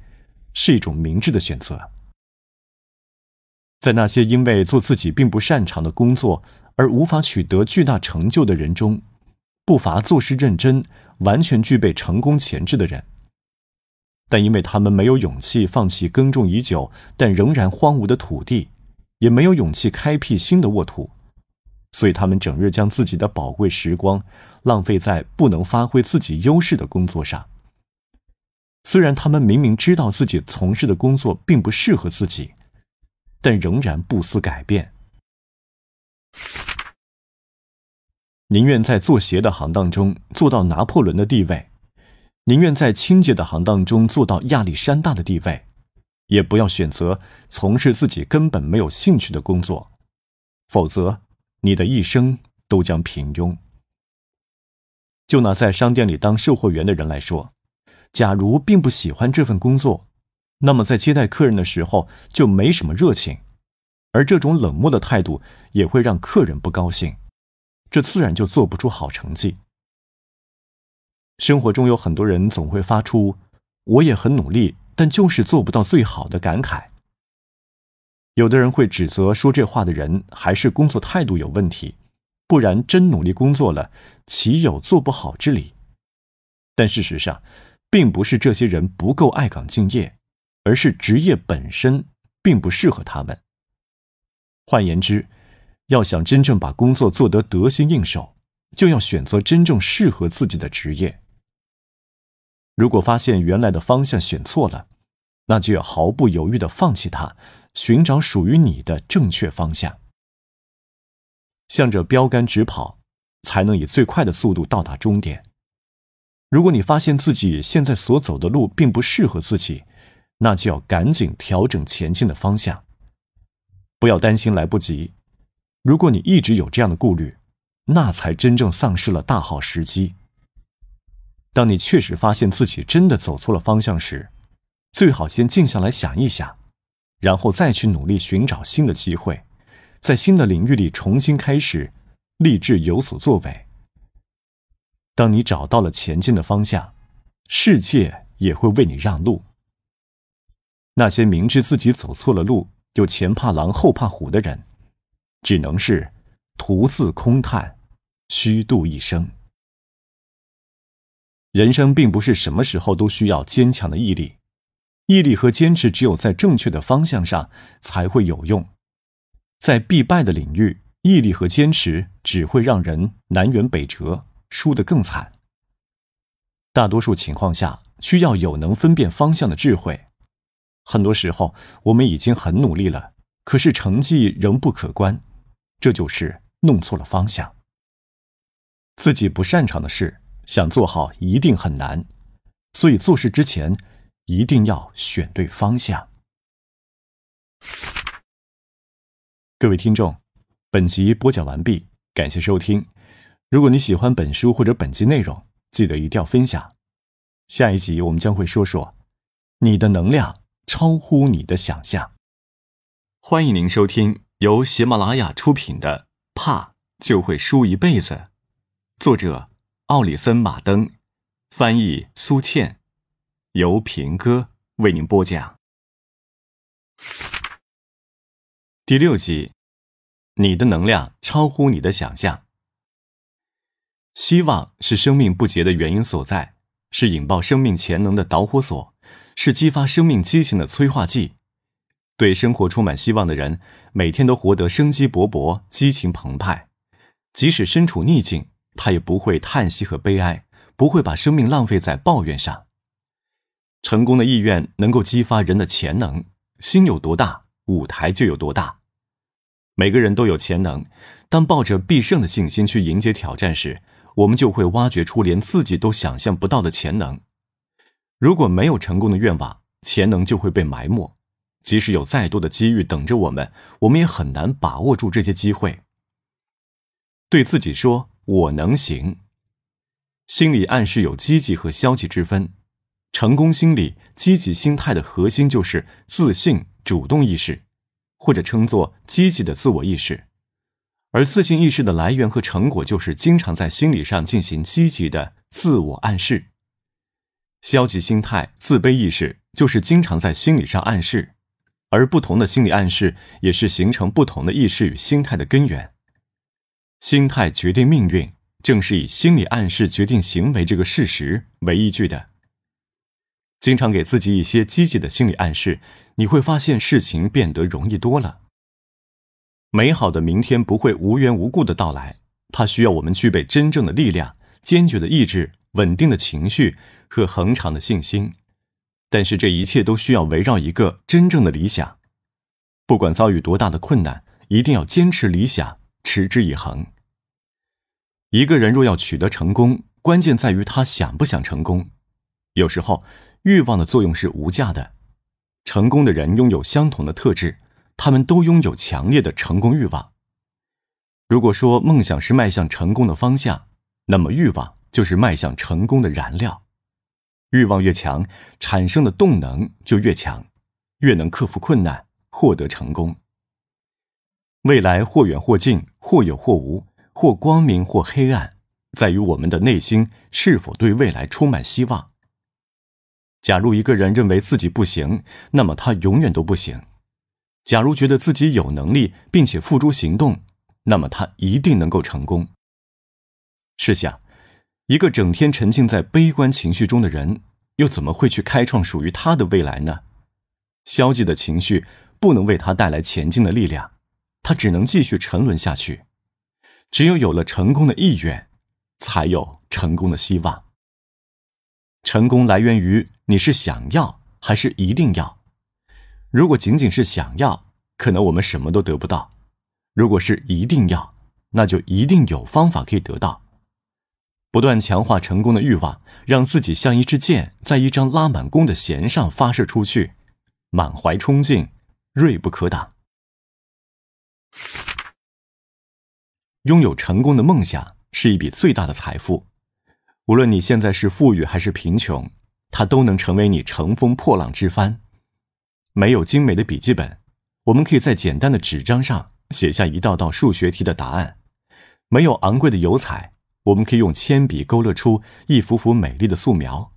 是一种明智的选择。在那些因为做自己并不擅长的工作而无法取得巨大成就的人中，不乏做事认真、完全具备成功潜质的人，但因为他们没有勇气放弃耕种已久但仍然荒芜的土地，也没有勇气开辟新的沃土。所以，他们整日将自己的宝贵时光浪费在不能发挥自己优势的工作上。虽然他们明明知道自己从事的工作并不适合自己，但仍然不思改变，宁愿在做鞋的行当中做到拿破仑的地位，宁愿在清洁的行当中做到亚历山大的地位，也不要选择从事自己根本没有兴趣的工作，否则。你的一生都将平庸。就拿在商店里当售货员的人来说，假如并不喜欢这份工作，那么在接待客人的时候就没什么热情，而这种冷漠的态度也会让客人不高兴，这自然就做不出好成绩。生活中有很多人总会发出“我也很努力，但就是做不到最好的”感慨。有的人会指责说这话的人还是工作态度有问题，不然真努力工作了，岂有做不好之理？但事实上，并不是这些人不够爱岗敬业，而是职业本身并不适合他们。换言之，要想真正把工作做得得心应手，就要选择真正适合自己的职业。如果发现原来的方向选错了，那就要毫不犹豫地放弃它。寻找属于你的正确方向，向着标杆直跑，才能以最快的速度到达终点。如果你发现自己现在所走的路并不适合自己，那就要赶紧调整前进的方向。不要担心来不及。如果你一直有这样的顾虑，那才真正丧失了大好时机。当你确实发现自己真的走错了方向时，最好先静下来想一想。然后再去努力寻找新的机会，在新的领域里重新开始，立志有所作为。当你找到了前进的方向，世界也会为你让路。那些明知自己走错了路，又前怕狼后怕虎的人，只能是徒自空叹，虚度一生。人生并不是什么时候都需要坚强的毅力。毅力和坚持只有在正确的方向上才会有用，在必败的领域，毅力和坚持只会让人南辕北辙，输得更惨。大多数情况下，需要有能分辨方向的智慧。很多时候，我们已经很努力了，可是成绩仍不可观，这就是弄错了方向。自己不擅长的事，想做好一定很难，所以做事之前。一定要选对方向。各位听众，本集播讲完毕，感谢收听。如果你喜欢本书或者本集内容，记得一定要分享。下一集我们将会说说，你的能量超乎你的想象。欢迎您收听由喜马拉雅出品的《怕就会输一辈子》，作者奥里森·马登，翻译苏倩。由平哥为您播讲第六集：你的能量超乎你的想象。希望是生命不竭的原因所在，是引爆生命潜能的导火索，是激发生命激情的催化剂。对生活充满希望的人，每天都活得生机勃勃、激情澎湃。即使身处逆境，他也不会叹息和悲哀，不会把生命浪费在抱怨上。成功的意愿能够激发人的潜能，心有多大，舞台就有多大。每个人都有潜能，当抱着必胜的信心去迎接挑战时，我们就会挖掘出连自己都想象不到的潜能。如果没有成功的愿望，潜能就会被埋没。即使有再多的机遇等着我们，我们也很难把握住这些机会。对自己说“我能行”，心理暗示有积极和消极之分。成功心理、积极心态的核心就是自信、主动意识，或者称作积极的自我意识；而自信意识的来源和成果，就是经常在心理上进行积极的自我暗示。消极心态、自卑意识，就是经常在心理上暗示；而不同的心理暗示，也是形成不同的意识与心态的根源。心态决定命运，正是以心理暗示决定行为这个事实为依据的。经常给自己一些积极的心理暗示，你会发现事情变得容易多了。美好的明天不会无缘无故的到来，它需要我们具备真正的力量、坚决的意志、稳定的情绪和恒长的信心。但是这一切都需要围绕一个真正的理想。不管遭遇多大的困难，一定要坚持理想，持之以恒。一个人若要取得成功，关键在于他想不想成功。有时候。欲望的作用是无价的。成功的人拥有相同的特质，他们都拥有强烈的成功欲望。如果说梦想是迈向成功的方向，那么欲望就是迈向成功的燃料。欲望越强，产生的动能就越强，越能克服困难，获得成功。未来或远或近，或有或无，或光明或黑暗，在于我们的内心是否对未来充满希望。假如一个人认为自己不行，那么他永远都不行；假如觉得自己有能力并且付诸行动，那么他一定能够成功。试想，一个整天沉浸在悲观情绪中的人，又怎么会去开创属于他的未来呢？消极的情绪不能为他带来前进的力量，他只能继续沉沦下去。只有有了成功的意愿，才有成功的希望。成功来源于你是想要还是一定要。如果仅仅是想要，可能我们什么都得不到；如果是一定要，那就一定有方法可以得到。不断强化成功的欲望，让自己像一支箭，在一张拉满弓的弦上发射出去，满怀冲劲，锐不可挡。拥有成功的梦想是一笔最大的财富。无论你现在是富裕还是贫穷，它都能成为你乘风破浪之帆。没有精美的笔记本，我们可以在简单的纸张上写下一道道数学题的答案；没有昂贵的油彩，我们可以用铅笔勾勒出一幅幅美丽的素描。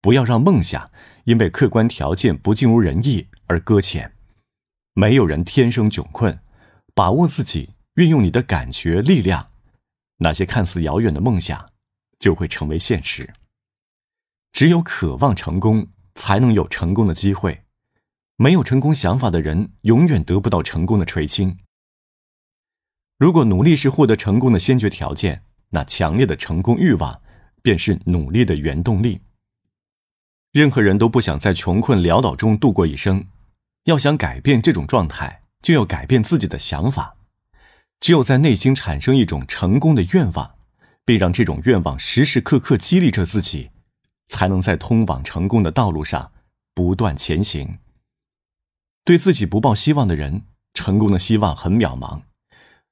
不要让梦想因为客观条件不尽如人意而搁浅。没有人天生窘困，把握自己，运用你的感觉力量，那些看似遥远的梦想。就会成为现实。只有渴望成功，才能有成功的机会。没有成功想法的人，永远得不到成功的垂青。如果努力是获得成功的先决条件，那强烈的成功欲望便是努力的原动力。任何人都不想在穷困潦倒中度过一生。要想改变这种状态，就要改变自己的想法。只有在内心产生一种成功的愿望。并让这种愿望时时刻刻激励着自己，才能在通往成功的道路上不断前行。对自己不抱希望的人，成功的希望很渺茫。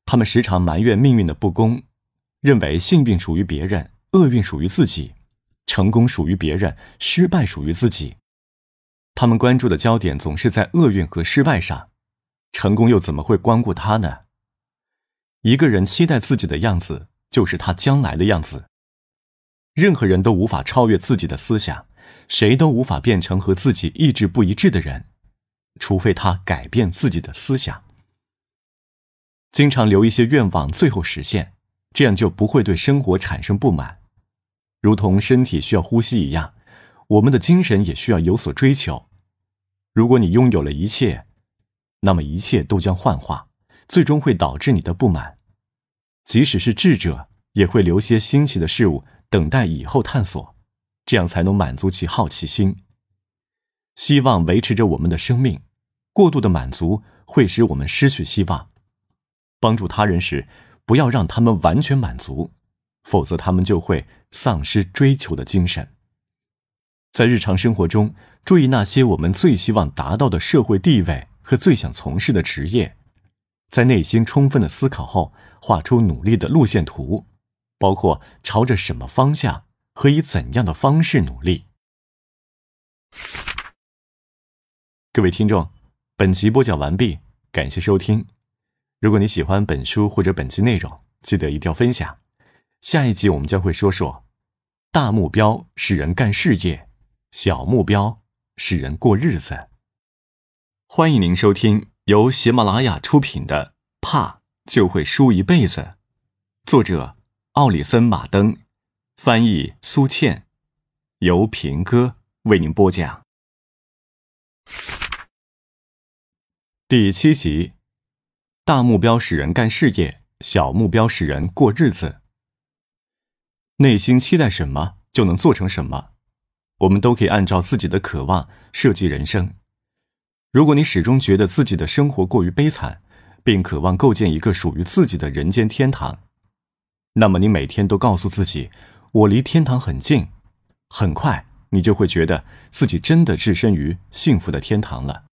他们时常埋怨命运的不公，认为幸运属于别人，厄运属于自己；成功属于别人，失败属于自己。他们关注的焦点总是在厄运和失败上，成功又怎么会光顾他呢？一个人期待自己的样子。就是他将来的样子。任何人都无法超越自己的思想，谁都无法变成和自己意志不一致的人，除非他改变自己的思想。经常留一些愿望，最后实现，这样就不会对生活产生不满。如同身体需要呼吸一样，我们的精神也需要有所追求。如果你拥有了一切，那么一切都将幻化，最终会导致你的不满。即使是智者，也会留些新奇的事物等待以后探索，这样才能满足其好奇心。希望维持着我们的生命，过度的满足会使我们失去希望。帮助他人时，不要让他们完全满足，否则他们就会丧失追求的精神。在日常生活中，注意那些我们最希望达到的社会地位和最想从事的职业。在内心充分的思考后，画出努力的路线图，包括朝着什么方向和以怎样的方式努力。各位听众，本集播讲完毕，感谢收听。如果你喜欢本书或者本期内容，记得一定要分享。下一集我们将会说说，大目标使人干事业，小目标使人过日子。欢迎您收听。由喜马拉雅出品的《怕就会输一辈子》，作者奥里森·马登，翻译苏倩，由平哥为您播讲。第七集：大目标使人干事业，小目标使人过日子。内心期待什么，就能做成什么。我们都可以按照自己的渴望设计人生。如果你始终觉得自己的生活过于悲惨，并渴望构建一个属于自己的人间天堂，那么你每天都告诉自己：“我离天堂很近，很快你就会觉得自己真的置身于幸福的天堂了。”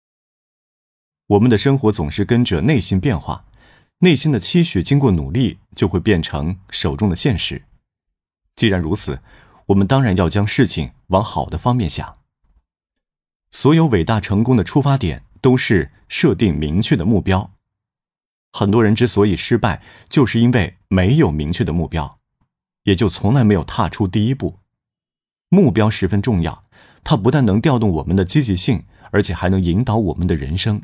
我们的生活总是跟着内心变化，内心的期许经过努力就会变成手中的现实。既然如此，我们当然要将事情往好的方面想。所有伟大成功的出发点都是设定明确的目标。很多人之所以失败，就是因为没有明确的目标，也就从来没有踏出第一步。目标十分重要，它不但能调动我们的积极性，而且还能引导我们的人生。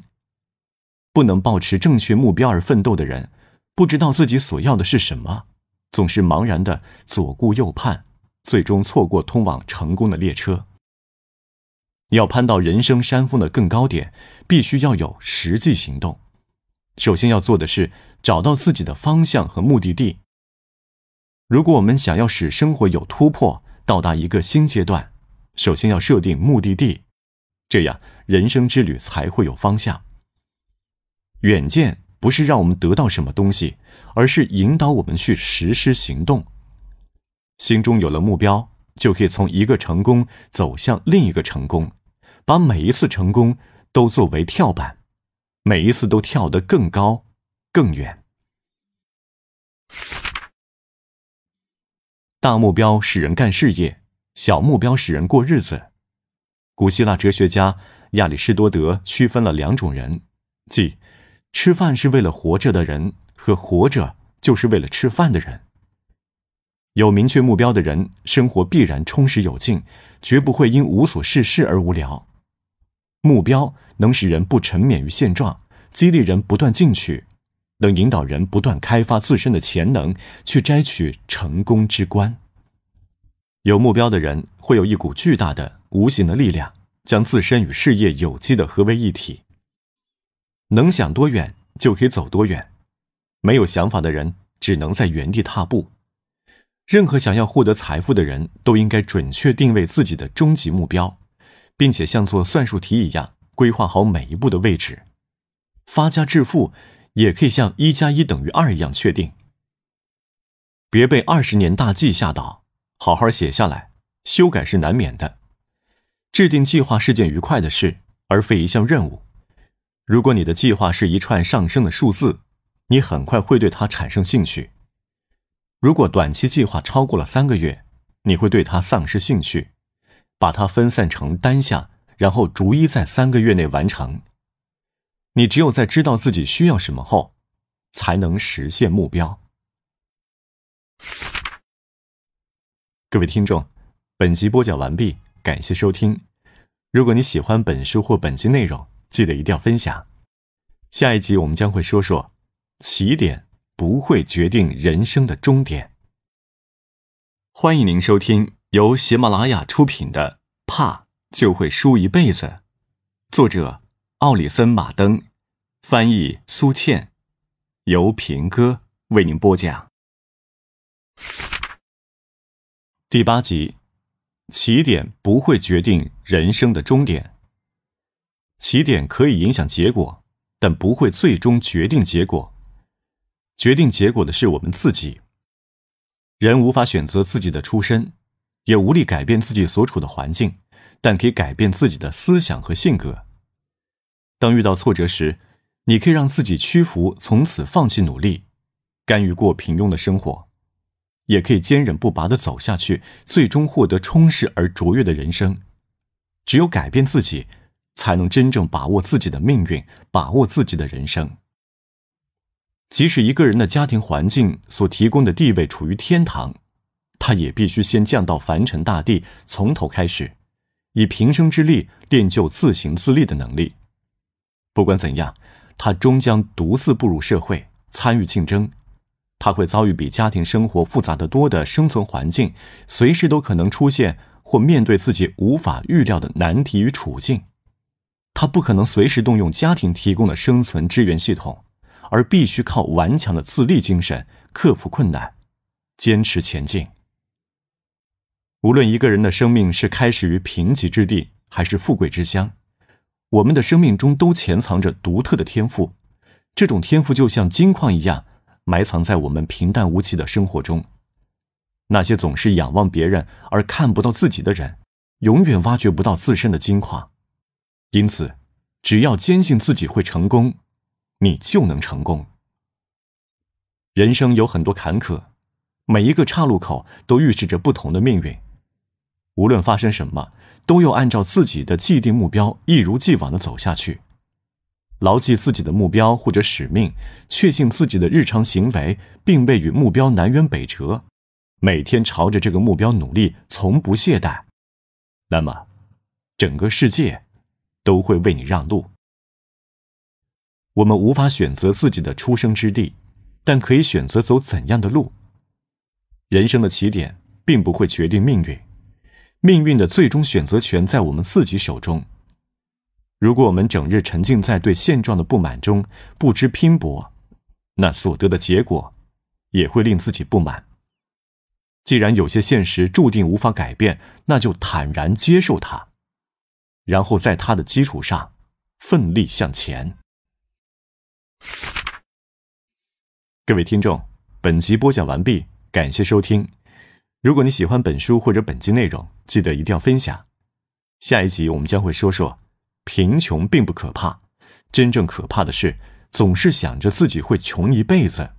不能保持正确目标而奋斗的人，不知道自己所要的是什么，总是茫然的左顾右盼，最终错过通往成功的列车。要攀到人生山峰的更高点，必须要有实际行动。首先要做的是找到自己的方向和目的地。如果我们想要使生活有突破，到达一个新阶段，首先要设定目的地，这样人生之旅才会有方向。远见不是让我们得到什么东西，而是引导我们去实施行动。心中有了目标，就可以从一个成功走向另一个成功。把每一次成功都作为跳板，每一次都跳得更高、更远。大目标使人干事业，小目标使人过日子。古希腊哲学家亚里士多德区分了两种人：即吃饭是为了活着的人和活着就是为了吃饭的人。有明确目标的人，生活必然充实有劲，绝不会因无所事事而无聊。目标能使人不沉湎于现状，激励人不断进取，能引导人不断开发自身的潜能，去摘取成功之冠。有目标的人会有一股巨大的无形的力量，将自身与事业有机的合为一体。能想多远就可以走多远，没有想法的人只能在原地踏步。任何想要获得财富的人都应该准确定位自己的终极目标。并且像做算术题一样规划好每一步的位置，发家致富也可以像一加一等于二一样确定。别被二十年大计吓倒，好好写下来，修改是难免的。制定计划是件愉快的事，而非一项任务。如果你的计划是一串上升的数字，你很快会对它产生兴趣。如果短期计划超过了三个月，你会对它丧失兴趣。把它分散成单项，然后逐一在三个月内完成。你只有在知道自己需要什么后，才能实现目标。各位听众，本集播讲完毕，感谢收听。如果你喜欢本书或本集内容，记得一定要分享。下一集我们将会说说，起点不会决定人生的终点。欢迎您收听。由喜马拉雅出品的《怕就会输一辈子》，作者奥里森·马登，翻译苏倩，由平哥为您播讲。第八集：起点不会决定人生的终点，起点可以影响结果，但不会最终决定结果。决定结果的是我们自己。人无法选择自己的出身。也无力改变自己所处的环境，但可以改变自己的思想和性格。当遇到挫折时，你可以让自己屈服，从此放弃努力，甘于过平庸的生活；也可以坚韧不拔地走下去，最终获得充实而卓越的人生。只有改变自己，才能真正把握自己的命运，把握自己的人生。即使一个人的家庭环境所提供的地位处于天堂。他也必须先降到凡尘大地，从头开始，以平生之力练就自行自立的能力。不管怎样，他终将独自步入社会，参与竞争。他会遭遇比家庭生活复杂的多的生存环境，随时都可能出现或面对自己无法预料的难题与处境。他不可能随时动用家庭提供的生存支援系统，而必须靠顽强的自立精神克服困难，坚持前进。无论一个人的生命是开始于贫瘠之地，还是富贵之乡，我们的生命中都潜藏着独特的天赋。这种天赋就像金矿一样，埋藏在我们平淡无奇的生活中。那些总是仰望别人而看不到自己的人，永远挖掘不到自身的金矿。因此，只要坚信自己会成功，你就能成功。人生有很多坎坷，每一个岔路口都预示着不同的命运。无论发生什么，都要按照自己的既定目标一如既往地走下去，牢记自己的目标或者使命，确信自己的日常行为并未与目标南辕北辙，每天朝着这个目标努力，从不懈怠。那么，整个世界都会为你让路。我们无法选择自己的出生之地，但可以选择走怎样的路。人生的起点并不会决定命运。命运的最终选择权在我们自己手中。如果我们整日沉浸在对现状的不满中，不知拼搏，那所得的结果也会令自己不满。既然有些现实注定无法改变，那就坦然接受它，然后在它的基础上奋力向前。各位听众，本集播讲完毕，感谢收听。如果你喜欢本书或者本集内容，记得一定要分享。下一集我们将会说说，贫穷并不可怕，真正可怕的是总是想着自己会穷一辈子。